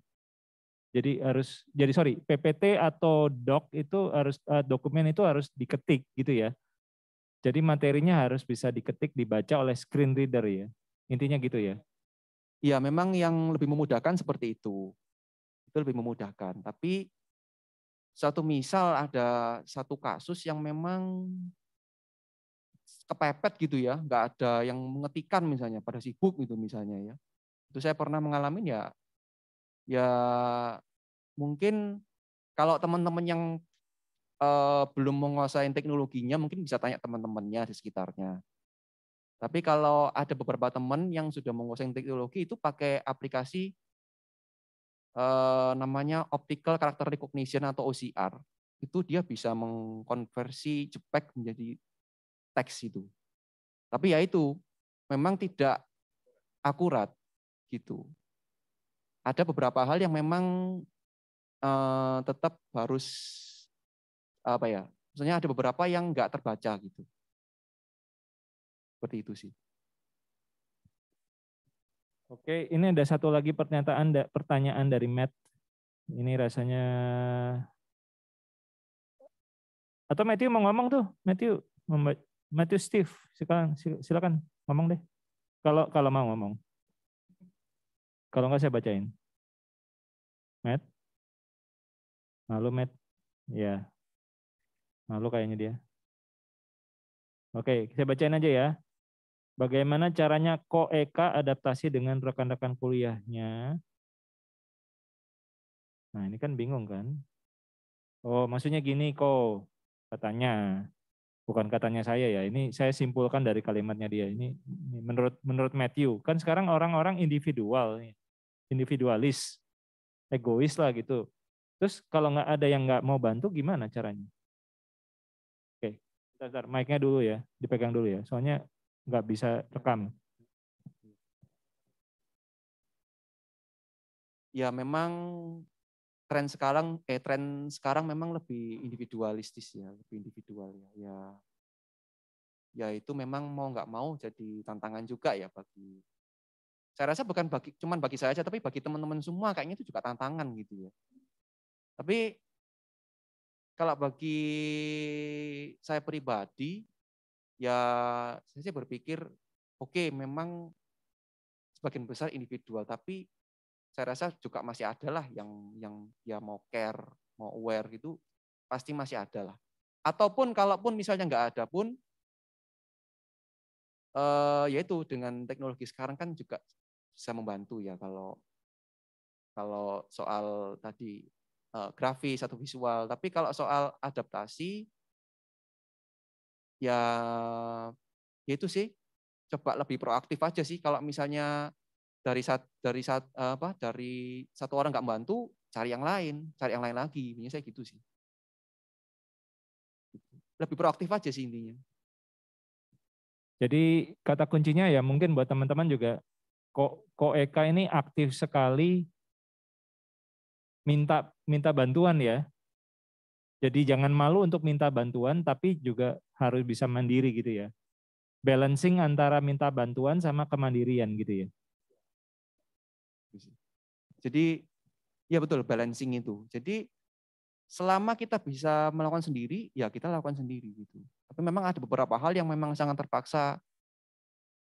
Jadi harus, jadi sorry, PPT atau doc itu harus eh, dokumen itu harus diketik gitu ya. Jadi materinya harus bisa diketik, dibaca oleh screen reader ya. Intinya gitu ya. Ya memang yang lebih memudahkan seperti itu. Itu lebih memudahkan. Tapi satu misal ada satu kasus yang memang kepepet gitu ya, nggak ada yang mengetikan misalnya, pada sibuk gitu misalnya ya. Itu saya pernah mengalami ya, ya mungkin kalau teman-teman yang eh, belum menguasai teknologinya mungkin bisa tanya teman-temannya di sekitarnya. Tapi kalau ada beberapa teman yang sudah menguasai teknologi itu pakai aplikasi eh, namanya Optical Character Recognition atau OCR. Itu dia bisa mengkonversi JPEG menjadi teks itu. Tapi ya itu memang tidak akurat gitu. Ada beberapa hal yang memang uh, tetap harus apa ya? Misalnya ada beberapa yang nggak terbaca gitu. Seperti itu sih. Oke, ini ada satu lagi pernyataan pertanyaan dari Matt. Ini rasanya atau Matthew mau ngomong tuh, Matthew Matthew Steve, sekarang silakan ngomong deh. Kalau kalau mau ngomong. Kalau nggak saya bacain. Matt? Malu Matt? Ya. Malu kayaknya dia. Oke, saya bacain aja ya. Bagaimana caranya Ko Eka adaptasi dengan rekan-rekan kuliahnya? Nah, ini kan bingung kan? Oh, maksudnya gini Ko, katanya bukan katanya saya ya. Ini saya simpulkan dari kalimatnya dia. Ini, menurut menurut Matthew kan sekarang orang-orang individual, individualis, egois lah gitu. Terus kalau nggak ada yang nggak mau bantu gimana caranya? Oke, kita mic-nya dulu ya, dipegang dulu ya. Soalnya nggak bisa rekam. Ya memang tren sekarang eh tren sekarang memang lebih hmm. individualistis ya lebih individual ya ya ya itu memang mau nggak mau jadi tantangan juga ya bagi saya rasa bukan bagi cuman bagi saya aja tapi bagi teman-teman semua kayaknya itu juga tantangan gitu ya tapi kalau bagi saya pribadi ya saya berpikir oke okay, memang sebagian besar individual tapi saya rasa juga masih ada lah yang yang dia mau care, mau aware gitu pasti masih ada lah. Ataupun kalaupun misalnya nggak ada pun, eh, yaitu dengan teknologi sekarang kan juga bisa membantu ya kalau kalau soal tadi eh, grafis atau visual. Tapi kalau soal adaptasi, ya, ya itu sih coba lebih proaktif aja sih. Kalau misalnya dari saat dari saat eh, apa dari satu orang nggak membantu cari yang lain cari yang lain lagi ini saya gitu sih lebih proaktif aja sih intinya jadi kata kuncinya ya mungkin buat teman-teman juga kok kok Eka ini aktif sekali minta minta bantuan ya jadi jangan malu untuk minta bantuan, tapi juga harus bisa mandiri gitu ya. Balancing antara minta bantuan sama kemandirian gitu ya. Jadi ya betul balancing itu. Jadi selama kita bisa melakukan sendiri, ya kita lakukan sendiri gitu. Tapi memang ada beberapa hal yang memang sangat terpaksa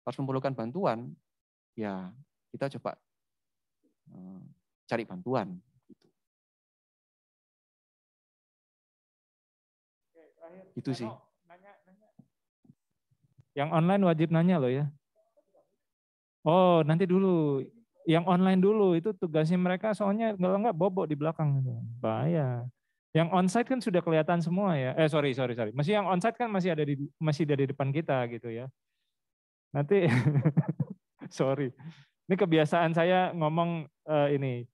harus memerlukan bantuan, ya kita coba eh, cari bantuan. Gitu. itu sih. Yang online wajib nanya loh ya. Oh, nanti dulu yang online dulu itu tugasnya mereka soalnya nggak nggak bobok di belakang gitu. Bahaya. Yang onsite kan sudah kelihatan semua ya. Eh sorry sorry sorry. Masih yang onsite kan masih ada di masih ada di depan kita gitu ya. Nanti sorry. Ini kebiasaan saya ngomong uh, ini.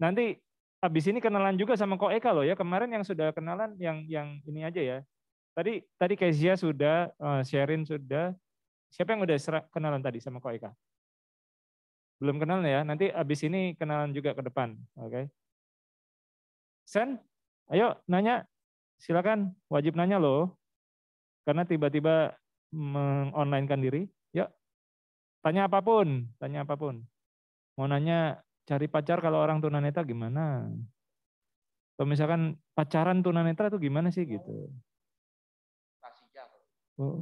Nanti habis ini kenalan juga sama Ko Eka loh ya. Kemarin yang sudah kenalan yang yang ini aja ya. Tadi tadi Kezia sudah, uh, eh, sharing sudah. Siapa yang udah kenalan tadi sama Ko Eka? Belum kenal ya, nanti abis ini kenalan juga ke depan. Oke. Okay. Sen, ayo nanya. Silakan, wajib nanya loh. Karena tiba-tiba mengonlinekan diri. Yuk, tanya apapun, tanya apapun. Mau nanya cari pacar kalau orang tunanetra gimana? Atau misalkan pacaran tunanetra itu gimana sih gitu? Rahasia. Oh.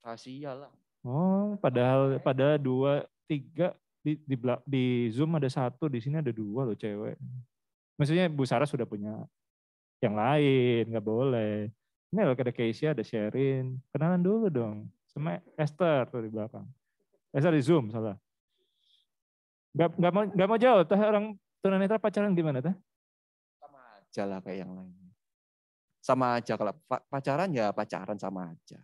Rahasia lah. Oh, padahal pada dua tiga di, di di Zoom ada satu, di sini ada dua loh cewek. Maksudnya Bu Sarah sudah punya yang lain, nggak boleh. Ini loh ada Keisha, ada Sherin. Kenalan dulu dong sama Esther tuh di belakang. Esther eh, di Zoom salah. nggak nggak mau nggak mau jauh. teh orang tunanetra pacaran gimana tuh Sama aja lah kayak yang lain. Sama aja kalau pacaran ya pacaran sama aja.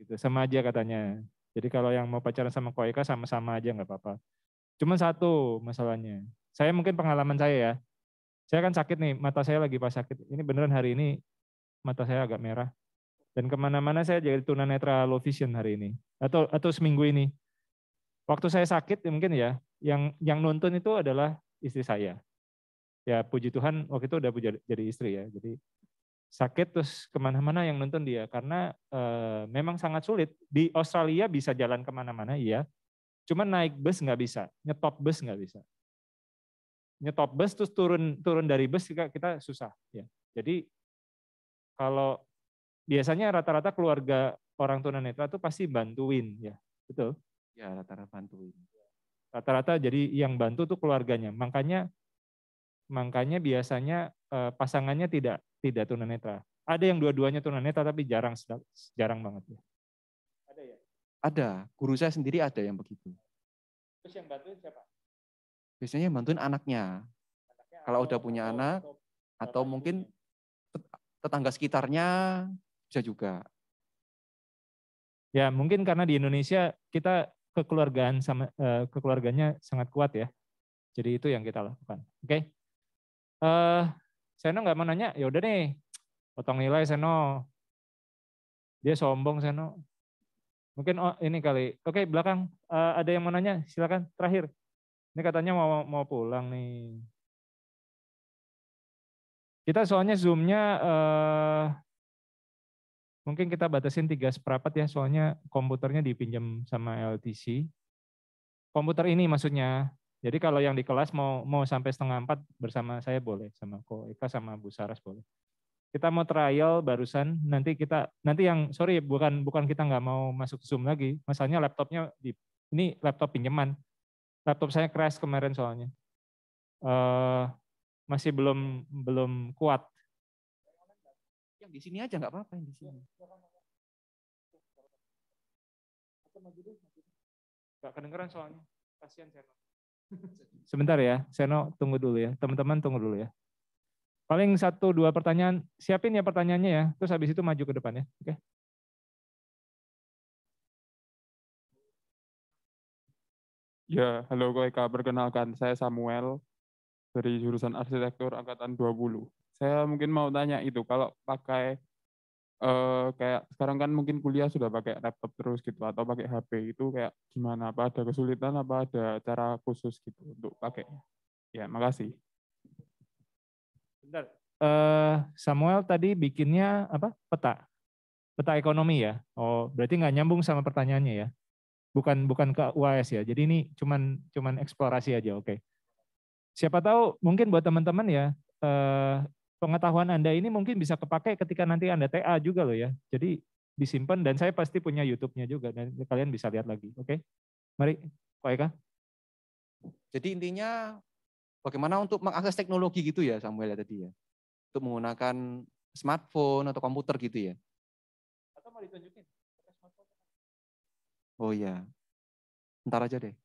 Gitu sama aja katanya. Jadi kalau yang mau pacaran sama Ko Eka sama-sama aja nggak apa-apa. Cuman satu masalahnya. Saya mungkin pengalaman saya ya. Saya kan sakit nih, mata saya lagi pas sakit. Ini beneran hari ini mata saya agak merah. Dan kemana-mana saya jadi tunanetra low vision hari ini. Atau atau seminggu ini. Waktu saya sakit ya mungkin ya, yang yang nonton itu adalah istri saya. Ya puji Tuhan waktu itu udah jadi istri ya. Jadi sakit terus kemana-mana yang nonton dia karena e, memang sangat sulit di Australia bisa jalan kemana-mana iya cuman naik bus nggak bisa nyetop bus nggak bisa nyetop bus terus turun turun dari bus kita, kita susah ya jadi kalau biasanya rata-rata keluarga orang tunanetra itu pasti bantuin ya betul ya rata-rata bantuin rata-rata jadi yang bantu tuh keluarganya makanya makanya biasanya eh, pasangannya tidak tidak tunanetra. Ada yang dua-duanya tunanetra tapi jarang jarang banget ya. Ada ya? Ada. Guru saya sendiri ada yang begitu. Terus yang bantuin siapa? Biasanya yang bantuin anaknya. anaknya Kalau udah punya atau, anak atau, atau mungkin tetangga sekitarnya bisa juga. Ya, mungkin karena di Indonesia kita kekeluargaan sama eh, kekeluarganya sangat kuat ya. Jadi itu yang kita lakukan. Oke. Okay? Uh, eh, Seno nggak mau nanya, ya udah deh, potong nilai Seno. Dia sombong Seno. Mungkin oh, ini kali. Oke, belakang uh, ada yang mau nanya, silakan terakhir. Ini katanya mau mau pulang nih. Kita soalnya zoomnya uh, mungkin kita batasin tiga seperempat ya, soalnya komputernya dipinjam sama LTC. Komputer ini maksudnya jadi kalau yang di kelas mau mau sampai setengah empat bersama saya boleh, sama Ko Eka sama Bu Saras boleh. Kita mau trial barusan, nanti kita nanti yang sorry bukan bukan kita nggak mau masuk Zoom lagi, masalahnya laptopnya di ini laptop pinjaman. Laptop saya crash kemarin soalnya. Uh, masih belum belum kuat. Yang di sini aja nggak apa-apa yang di sini. Gak kedengeran soalnya. Kasihan saya. Sebentar ya, Seno tunggu dulu ya. Teman-teman tunggu dulu ya. Paling satu dua pertanyaan, siapin ya pertanyaannya ya. Terus habis itu maju ke depan ya. Oke. Okay? Ya, halo Kak Perkenalkan, saya Samuel dari jurusan arsitektur angkatan 20. Saya mungkin mau tanya itu, kalau pakai uh, kayak sekarang kan mungkin kuliah sudah pakai laptop terus gitu atau pakai HP itu kayak gimana apa ada kesulitan apa ada cara khusus gitu untuk pakai ya makasih bentar uh, Samuel tadi bikinnya apa peta peta ekonomi ya oh berarti nggak nyambung sama pertanyaannya ya bukan bukan ke UAS ya jadi ini cuman cuman eksplorasi aja oke okay. siapa tahu mungkin buat teman-teman ya eh, pengetahuan Anda ini mungkin bisa kepake ketika nanti Anda TA juga loh ya. Jadi disimpan dan saya pasti punya YouTube-nya juga dan kalian bisa lihat lagi. Oke, okay? mari Pak Eka. Jadi intinya bagaimana untuk mengakses teknologi gitu ya Samuel ya tadi ya, untuk menggunakan smartphone atau komputer gitu ya. Atau mau ditunjukin? Oh ya, ntar aja deh.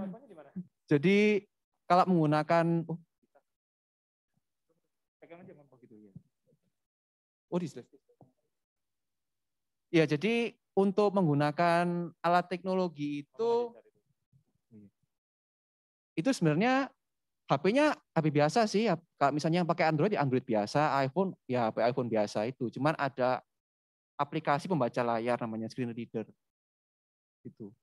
Oh, apa -apa. Jadi kalau menggunakan, oh, Oh, di Ya, jadi untuk menggunakan alat teknologi itu oh, iya. itu sebenarnya HP-nya HP biasa sih. Kalau misalnya yang pakai Android ya Android biasa, iPhone ya HP iPhone biasa itu. Cuman ada aplikasi pembaca layar namanya screen reader. Itu.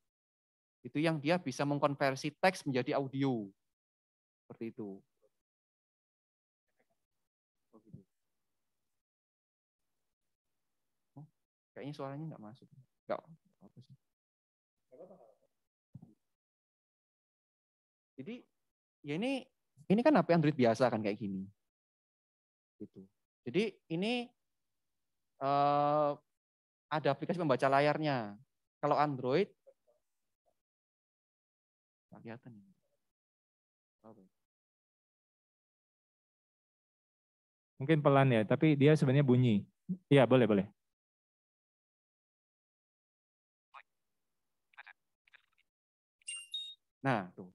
Itu yang dia bisa mengkonversi teks menjadi audio. Seperti itu. Kayaknya suaranya nggak masuk. Nggak apa sih. Jadi ya ini ini kan HP Android biasa kan kayak gini. Gitu. Jadi ini uh, ada aplikasi pembaca layarnya. Kalau Android kelihatan. Mungkin pelan ya, tapi dia sebenarnya bunyi. Iya, boleh, boleh. Nah, tuh.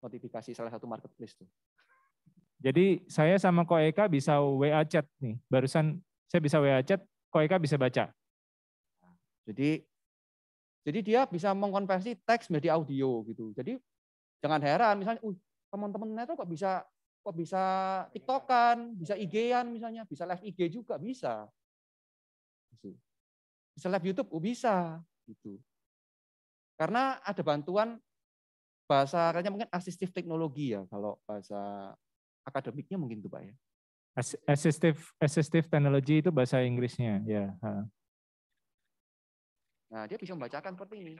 Notifikasi salah satu marketplace tuh. Jadi saya sama Ko bisa WA chat nih. Barusan saya bisa WA chat, Ko bisa baca. Jadi jadi dia bisa mengkonversi teks menjadi audio gitu. Jadi jangan heran misalnya, uh, teman-teman netro kok bisa kok bisa tiktokan, bisa IG-an misalnya, bisa live IG juga bisa. Gitu. Bisa live YouTube, oh bisa gitu. Karena ada bantuan bahasa katanya mungkin asistif teknologi ya kalau bahasa akademiknya mungkin itu Pak ya. asistif assistive assistive technology itu bahasa Inggrisnya ya. Yeah. Nah, dia bisa membacakan seperti ini.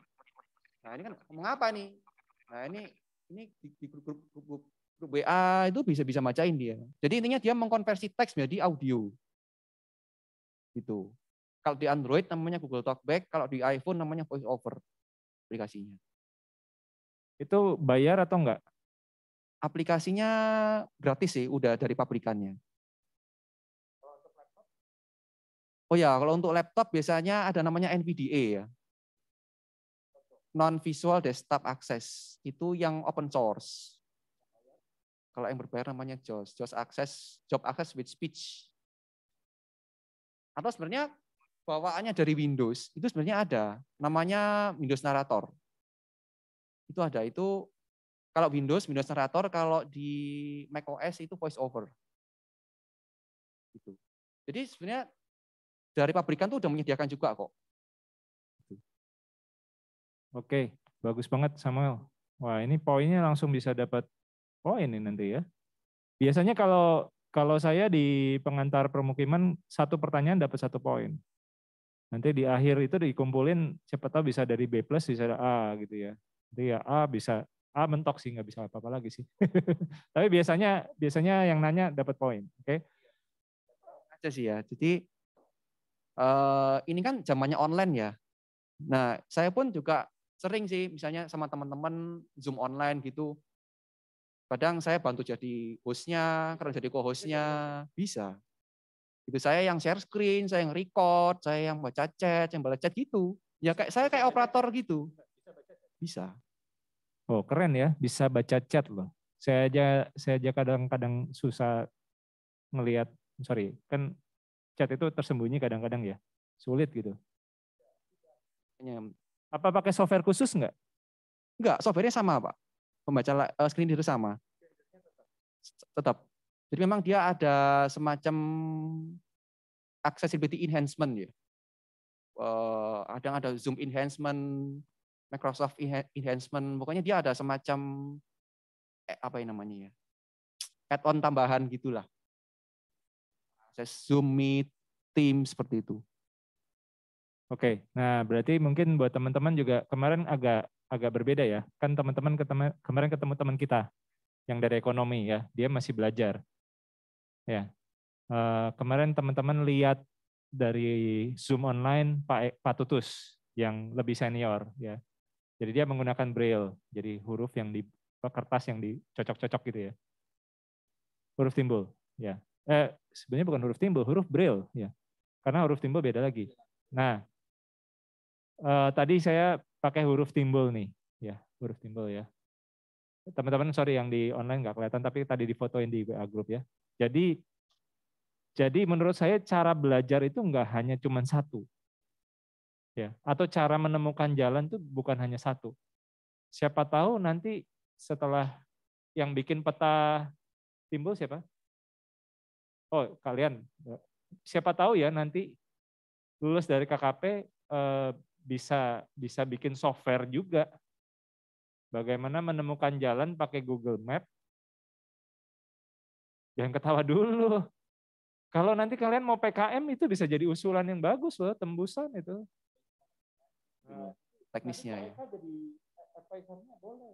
Nah, ini kan mengapa nih? Nah, ini ini di, di grup, grup, grup, grup WA itu bisa bisa bacain dia. Jadi intinya dia mengkonversi teks menjadi audio. Gitu. Kalau di Android namanya Google Talkback, kalau di iPhone namanya voice over aplikasinya. Itu bayar atau enggak? Aplikasinya gratis sih, udah dari pabrikannya. Oh ya, kalau untuk laptop biasanya ada namanya NVDA ya. Non Visual Desktop Access. Itu yang open source. Kalau yang berbayar namanya JOS, JOS Access, Job Access with Speech. Atau sebenarnya bawaannya dari Windows itu sebenarnya ada namanya Windows Narrator itu ada itu kalau Windows Windows Narrator kalau di macOS itu VoiceOver gitu jadi sebenarnya dari pabrikan tuh udah menyediakan juga kok gitu. oke bagus banget Samuel wah ini poinnya langsung bisa dapat poin ini nanti ya biasanya kalau kalau saya di pengantar permukiman satu pertanyaan dapat satu poin Nanti di akhir itu dikumpulin siapa tahu bisa dari B plus bisa A gitu ya. Nanti ya A bisa A mentok sih nggak bisa apa-apa lagi sih. Tapi biasanya biasanya yang nanya dapat poin, oke? Okay? Aja sih ya. Jadi uh, ini kan zamannya online ya. Nah, saya pun juga sering sih misalnya sama teman-teman Zoom online gitu. Kadang saya bantu jadi hostnya, kadang jadi co-hostnya, bisa. Gitu saya yang share screen, saya yang record, saya yang baca chat, yang baca chat gitu. Ya kayak saya kayak operator gitu. Bisa. Oh, keren ya, bisa baca chat loh. Saya aja saya aja kadang-kadang susah ngelihat, sorry, kan chat itu tersembunyi kadang-kadang ya. Sulit gitu. Apa pakai software khusus nggak nggak softwarenya sama, Pak. Pembaca eh, screen itu sama. Tetap jadi memang dia ada semacam accessibility enhancement ya. Eh, kadang ada Zoom enhancement, Microsoft enhancement, pokoknya dia ada semacam eh, apa yang namanya ya, add-on tambahan gitulah. Akses Zoom Meet, Team seperti itu. Oke, nah berarti mungkin buat teman-teman juga kemarin agak agak berbeda ya. Kan teman-teman kemarin ketemu teman kita yang dari ekonomi ya, dia masih belajar. Ya, uh, kemarin teman-teman lihat dari Zoom online Pak e, Pak Tutus yang lebih senior ya. Jadi dia menggunakan braille, jadi huruf yang di kertas yang dicocok-cocok gitu ya. Huruf timbul, ya. Eh, sebenarnya bukan huruf timbul, huruf braille ya. Karena huruf timbul beda lagi. Nah, uh, tadi saya pakai huruf timbul nih, ya, huruf timbul ya. Teman-teman sorry yang di online nggak kelihatan, tapi tadi difotoin di WA group ya. Jadi jadi menurut saya cara belajar itu enggak hanya cuma satu. Ya, atau cara menemukan jalan itu bukan hanya satu. Siapa tahu nanti setelah yang bikin peta timbul siapa? Oh, kalian. Siapa tahu ya nanti lulus dari KKP eh, bisa bisa bikin software juga. Bagaimana menemukan jalan pakai Google Map Jangan ketawa dulu. Kalau nanti kalian mau PKM itu bisa jadi usulan yang bagus loh, tembusan itu. Iya, teknisnya ya. Gitu ya.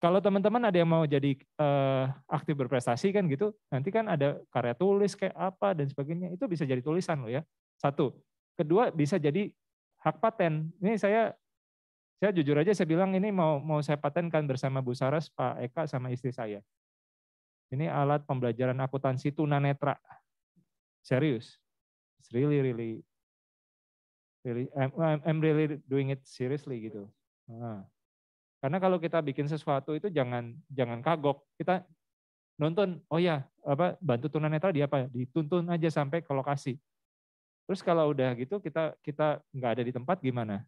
Kalau teman-teman ada yang mau jadi eh, aktif berprestasi kan gitu, nanti kan ada karya tulis kayak apa dan sebagainya, itu bisa jadi tulisan loh ya. Satu. Kedua bisa jadi hak paten. Ini saya saya jujur aja saya bilang ini mau mau saya patenkan bersama Bu Saras, Pak Eka sama istri saya. Ini alat pembelajaran akuntansi tunanetra. Serius. It's really, really, really I'm, I'm really doing it seriously gitu. Nah. Karena kalau kita bikin sesuatu itu jangan jangan kagok. Kita nonton, oh ya, apa bantu tunanetra di apa? Ya? Dituntun aja sampai ke lokasi. Terus kalau udah gitu kita kita nggak ada di tempat gimana?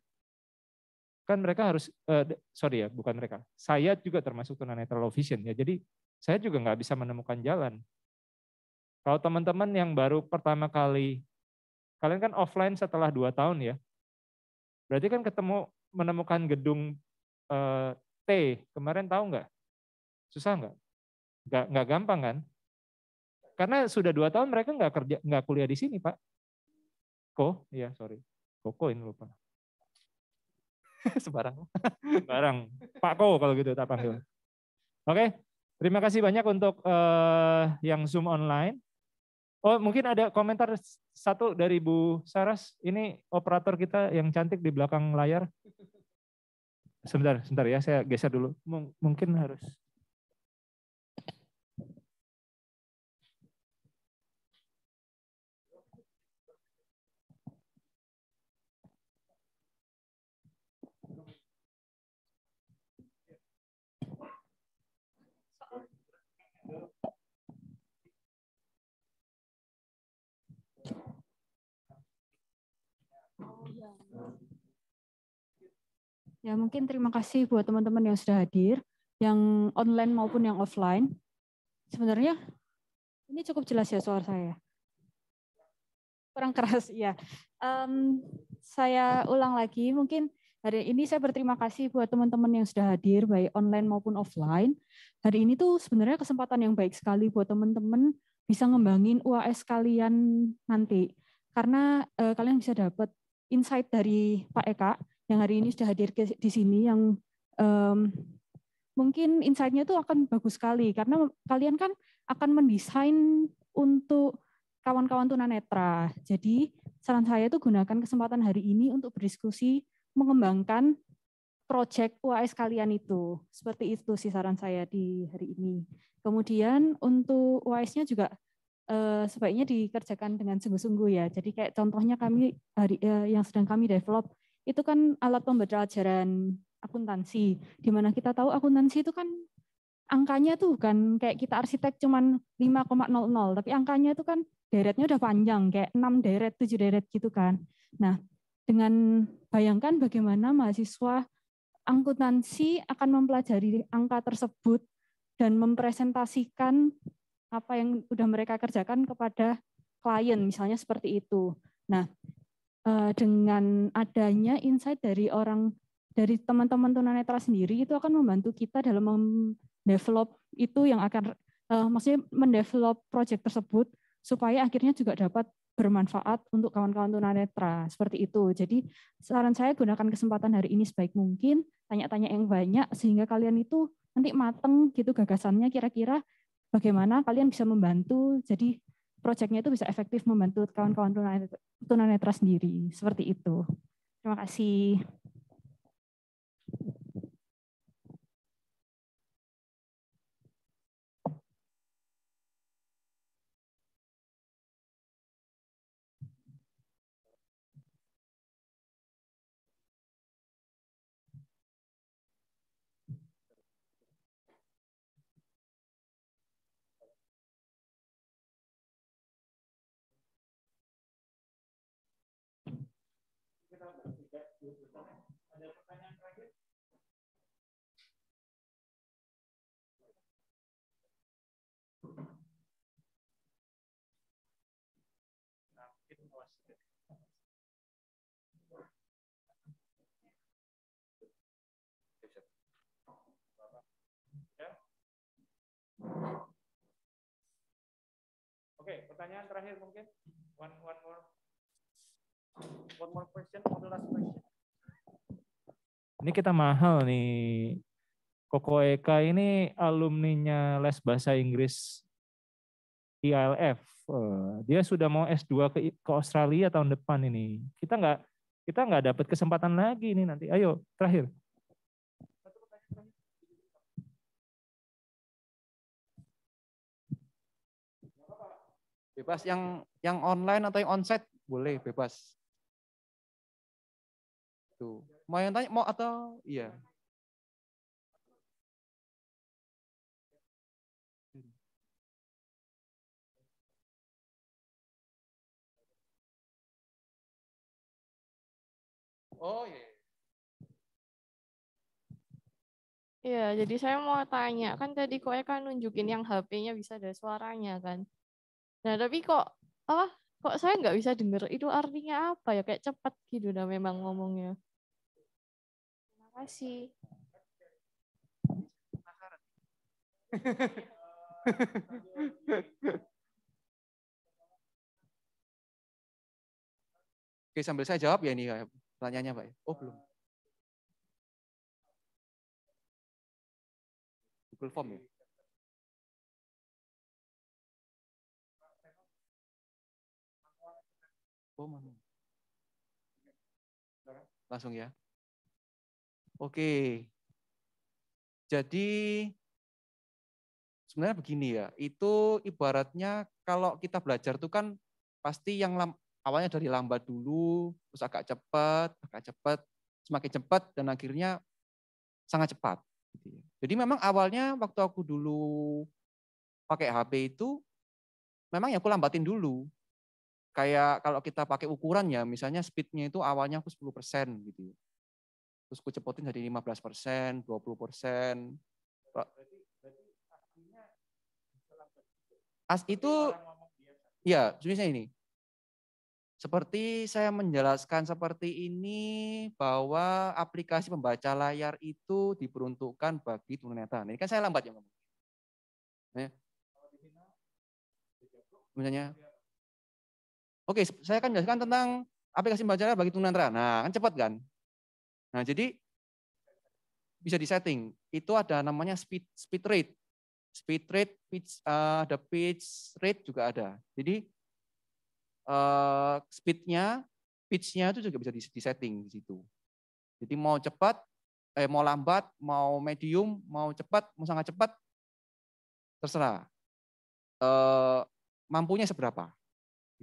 Kan mereka harus uh, sorry ya, bukan mereka. Saya juga termasuk tunanetra low vision ya. Jadi saya juga nggak bisa menemukan jalan. Kalau teman-teman yang baru pertama kali, kalian kan offline setelah dua tahun ya, berarti kan ketemu menemukan gedung eh, T kemarin tahu nggak? Susah nggak? Nggak nggak gampang kan? Karena sudah dua tahun mereka nggak kerja nggak kuliah di sini pak. Ko, Iya sorry, ini lupa. Sebarang, Sebarang. Pak Ko kalau gitu tak panggil. Oke, okay. Terima kasih banyak untuk uh, yang Zoom online. Oh, mungkin ada komentar satu dari Bu Saras. Ini operator kita yang cantik di belakang layar. Sebentar, sebentar ya, saya geser dulu. Mungkin harus Ya, mungkin terima kasih buat teman-teman yang sudah hadir, yang online maupun yang offline. Sebenarnya ini cukup jelas ya suara saya. Kurang keras, ya. Um, saya ulang lagi, mungkin hari ini saya berterima kasih buat teman-teman yang sudah hadir, baik online maupun offline. Hari ini tuh sebenarnya kesempatan yang baik sekali buat teman-teman bisa ngembangin UAS kalian nanti. Karena uh, kalian bisa dapat insight dari Pak Eka, yang hari ini sudah hadir di sini yang um, mungkin insight-nya itu akan bagus sekali karena kalian kan akan mendesain untuk kawan-kawan tunanetra. Jadi saran saya itu gunakan kesempatan hari ini untuk berdiskusi mengembangkan proyek UAS kalian itu. Seperti itu sih saran saya di hari ini. Kemudian untuk UAS-nya juga eh, sebaiknya dikerjakan dengan sungguh-sungguh ya. Jadi kayak contohnya kami hari eh, yang sedang kami develop itu kan alat pembelajaran akuntansi, di mana kita tahu akuntansi itu kan angkanya tuh kan kayak kita arsitek cuman 5,00, tapi angkanya itu kan deretnya udah panjang, kayak 6 deret, 7 deret gitu kan. Nah, dengan bayangkan bagaimana mahasiswa akuntansi akan mempelajari angka tersebut dan mempresentasikan apa yang udah mereka kerjakan kepada klien, misalnya seperti itu. Nah, Eh, dengan adanya insight dari orang dari teman-teman tunanetra sendiri itu akan membantu kita dalam mendevelop itu yang akan uh, maksudnya mendevelop project tersebut supaya akhirnya juga dapat bermanfaat untuk kawan-kawan tunanetra seperti itu. Jadi saran saya gunakan kesempatan hari ini sebaik mungkin, tanya-tanya yang banyak sehingga kalian itu nanti mateng gitu gagasannya kira-kira bagaimana kalian bisa membantu. Jadi proyeknya itu bisa efektif membantu kawan-kawan tunanetra sendiri. Seperti itu. Terima kasih. Oke, okay, pertanyaan terakhir mungkin. One, one more. One more question one last question. Ini kita mahal nih. Koko Eka ini alumninya les bahasa Inggris ILF. Eh, dia sudah mau S2 ke, ke Australia tahun depan ini. Kita nggak kita nggak dapat kesempatan lagi ini nanti. Ayo terakhir. Bebas yang yang online atau yang onsite boleh bebas gitu. Mau yang tanya mau atau iya? Oh iya. Yeah. Iya, jadi saya mau tanya, kan tadi kok kan nunjukin yang HP-nya bisa ada suaranya kan. Nah, tapi kok apa? Kok saya nggak bisa dengar itu artinya apa ya? Kayak cepat gitu dah memang ngomongnya kasih. Oke, sambil saya jawab ya ini pertanyaannya Pak. Oh, belum. Google Form ya? Oh, Langsung ya. Oke. Jadi sebenarnya begini ya, itu ibaratnya kalau kita belajar itu kan pasti yang awalnya dari lambat dulu, terus agak cepat, agak cepat, semakin cepat dan akhirnya sangat cepat. Gitu ya. Jadi memang awalnya waktu aku dulu pakai HP itu memang ya aku lambatin dulu. Kayak kalau kita pakai ukuran ya, misalnya speednya itu awalnya aku 10% gitu. Ya terus ku cepotin jadi 15 persen, 20 persen. As itu, ya, misalnya ini. Seperti saya menjelaskan seperti ini bahwa aplikasi pembaca layar itu diperuntukkan bagi tunanetra. Ini kan saya lambat ya ngomong. Ya. Misalnya, oke, saya akan jelaskan tentang aplikasi pembaca layar bagi tunanetra. Nah, kan cepat kan? Nah, jadi bisa disetting. Itu ada namanya speed speed rate. Speed rate, pitch, uh, ada pitch rate juga ada. Jadi uh, speednya, pitchnya itu juga bisa disetting di situ. Jadi mau cepat, eh, mau lambat, mau medium, mau cepat, mau sangat cepat, terserah. Uh, mampunya seberapa?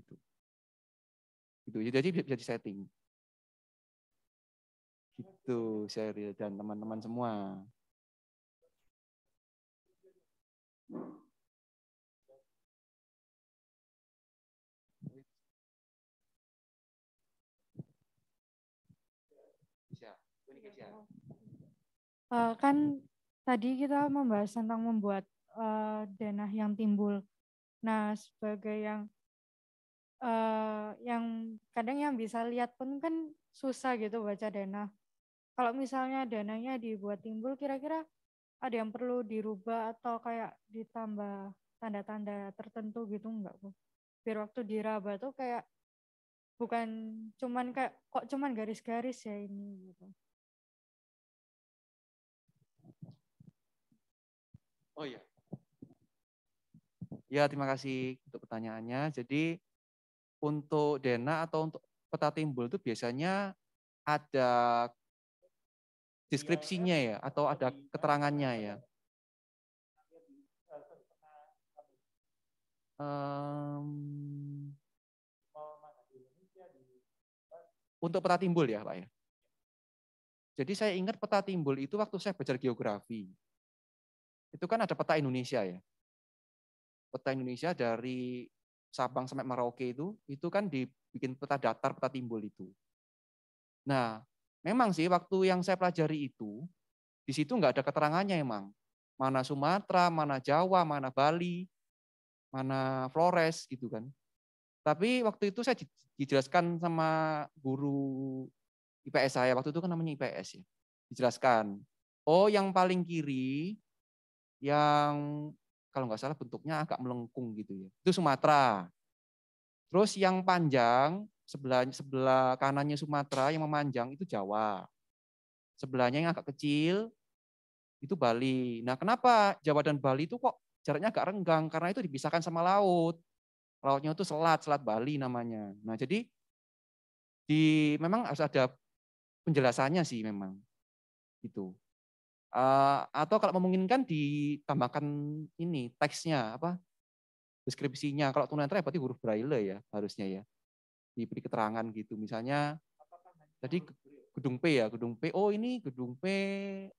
Gitu. Gitu. Jadi bisa disetting. Itu dan teman-teman semua. Uh, kan tadi kita membahas tentang membuat uh, denah yang timbul. Nah, sebagai yang uh, yang kadang yang bisa lihat pun kan susah gitu baca denah kalau misalnya dananya dibuat timbul kira-kira ada yang perlu dirubah atau kayak ditambah tanda-tanda tertentu gitu enggak Bu? Biar waktu diraba tuh kayak bukan cuman kayak kok cuman garis-garis ya ini gitu. Oh iya. Ya, terima kasih untuk pertanyaannya. Jadi untuk dana atau untuk peta timbul itu biasanya ada deskripsinya ya atau ada keterangannya ya. Um, untuk peta timbul ya Pak ya. Jadi saya ingat peta timbul itu waktu saya belajar geografi. Itu kan ada peta Indonesia ya. Peta Indonesia dari Sabang sampai Merauke itu, itu kan dibikin peta datar, peta timbul itu. Nah, Memang sih waktu yang saya pelajari itu, di situ nggak ada keterangannya emang. Mana Sumatera, mana Jawa, mana Bali, mana Flores gitu kan. Tapi waktu itu saya dijelaskan sama guru IPS saya, waktu itu kan namanya IPS ya. Dijelaskan, oh yang paling kiri, yang kalau nggak salah bentuknya agak melengkung gitu ya. Itu Sumatera. Terus yang panjang sebelah sebelah kanannya Sumatera yang memanjang itu Jawa. Sebelahnya yang agak kecil itu Bali. Nah, kenapa Jawa dan Bali itu kok jaraknya agak renggang? Karena itu dipisahkan sama laut. Lautnya itu selat, selat Bali namanya. Nah, jadi di memang harus ada penjelasannya sih memang. Gitu. Uh, atau kalau memungkinkan ditambahkan ini teksnya apa deskripsinya kalau tunanetra berarti huruf braille ya harusnya ya diberi keterangan gitu. Misalnya jadi gedung P ya, gedung P. Oh, ini gedung P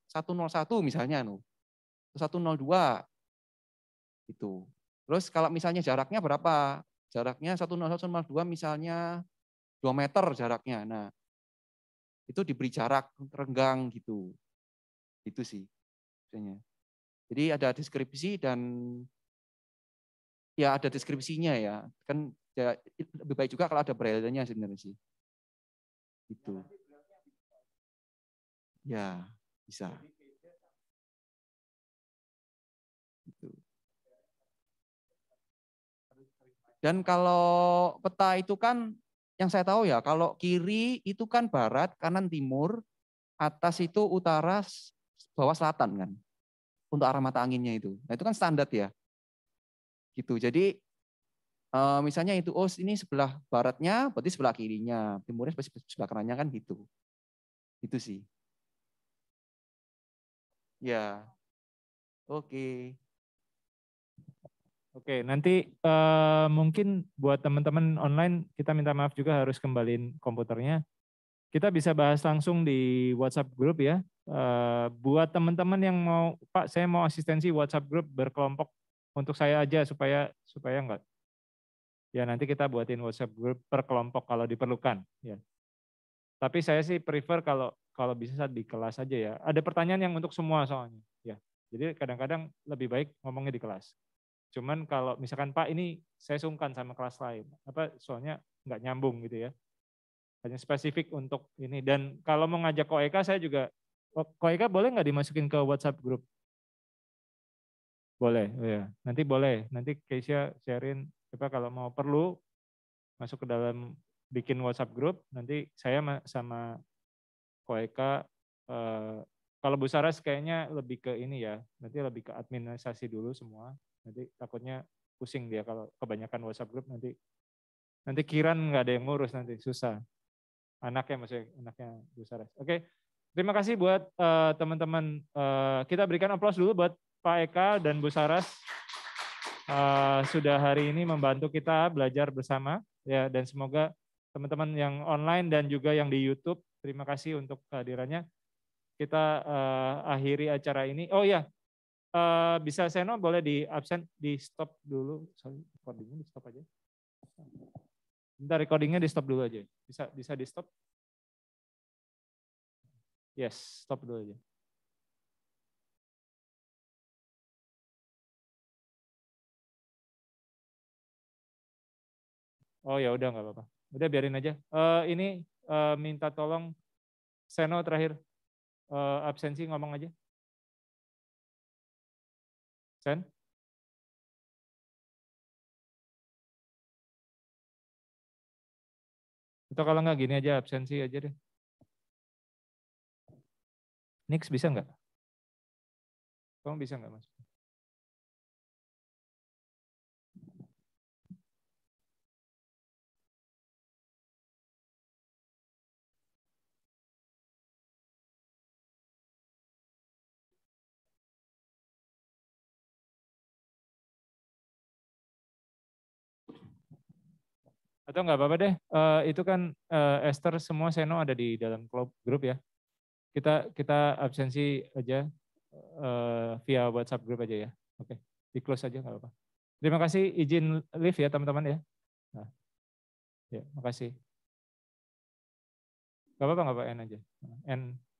101 misalnya no. 102 gitu. Terus kalau misalnya jaraknya berapa? Jaraknya 101 dua misalnya 2 meter jaraknya. Nah, itu diberi jarak renggang gitu. Itu sih misalnya Jadi ada deskripsi dan ya ada deskripsinya ya. Kan ya lebih baik juga kalau ada braille sebenarnya sih. Itu. Ya, bisa. Itu. Dan kalau peta itu kan yang saya tahu ya, kalau kiri itu kan barat, kanan timur, atas itu utara, bawah selatan kan. Untuk arah mata anginnya itu. Nah itu kan standar ya. Gitu. Jadi Eh, misalnya itu oh ini sebelah baratnya berarti sebelah kirinya timurnya pasti sebelah kanannya kan gitu itu sih ya oke okay. oke okay, nanti uh, mungkin buat teman-teman online kita minta maaf juga harus kembaliin komputernya kita bisa bahas langsung di WhatsApp grup ya eh, buat teman-teman yang mau Pak saya mau asistensi WhatsApp grup berkelompok untuk saya aja supaya supaya nggak ya nanti kita buatin WhatsApp group per kelompok kalau diperlukan ya. Tapi saya sih prefer kalau kalau bisa di kelas aja ya. Ada pertanyaan yang untuk semua soalnya ya. Jadi kadang-kadang lebih baik ngomongnya di kelas. Cuman kalau misalkan Pak ini saya sungkan sama kelas lain, apa soalnya nggak nyambung gitu ya. Hanya spesifik untuk ini. Dan kalau mau ngajak Koeka saya juga oh, Koeka boleh nggak dimasukin ke WhatsApp group Boleh, ya. Nanti boleh. Nanti Keisha sharein coba kalau mau perlu masuk ke dalam bikin WhatsApp grup nanti saya sama Koeka Eka eh, kalau Bu Saras kayaknya lebih ke ini ya nanti lebih ke administrasi dulu semua nanti takutnya pusing dia kalau kebanyakan WhatsApp grup nanti nanti kiran nggak ada yang ngurus nanti susah anaknya maksudnya anaknya Bu Saras oke okay. terima kasih buat eh, teman-teman uh, uh, kita berikan aplaus dulu buat Pak Eka dan Bu Saras Eh, sudah hari ini membantu kita belajar bersama ya dan semoga teman-teman yang online dan juga yang di YouTube terima kasih untuk kehadirannya. Kita uh, akhiri acara ini. Oh ya, uh, bisa Seno boleh di absen di stop dulu. Sorry, recordingnya di stop aja. Bentar recordingnya di stop dulu aja. Bisa bisa di stop. Yes, stop dulu aja. Oh ya udah nggak apa-apa. Udah biarin aja. Uh, ini uh, minta tolong Seno terakhir uh, absensi ngomong aja. Sen? Atau kalau nggak gini aja absensi aja deh. Nix bisa nggak? Kamu bisa nggak mas? Atau nggak apa-apa deh, uh, itu kan uh, Esther semua Seno ada di dalam grup ya. Kita kita absensi aja uh, via WhatsApp grup aja ya. Oke, okay. di close aja nggak apa-apa. Terima kasih izin live ya teman-teman ya. Nah. Ya, makasih. nggak apa-apa, nggak apa-apa, N aja. N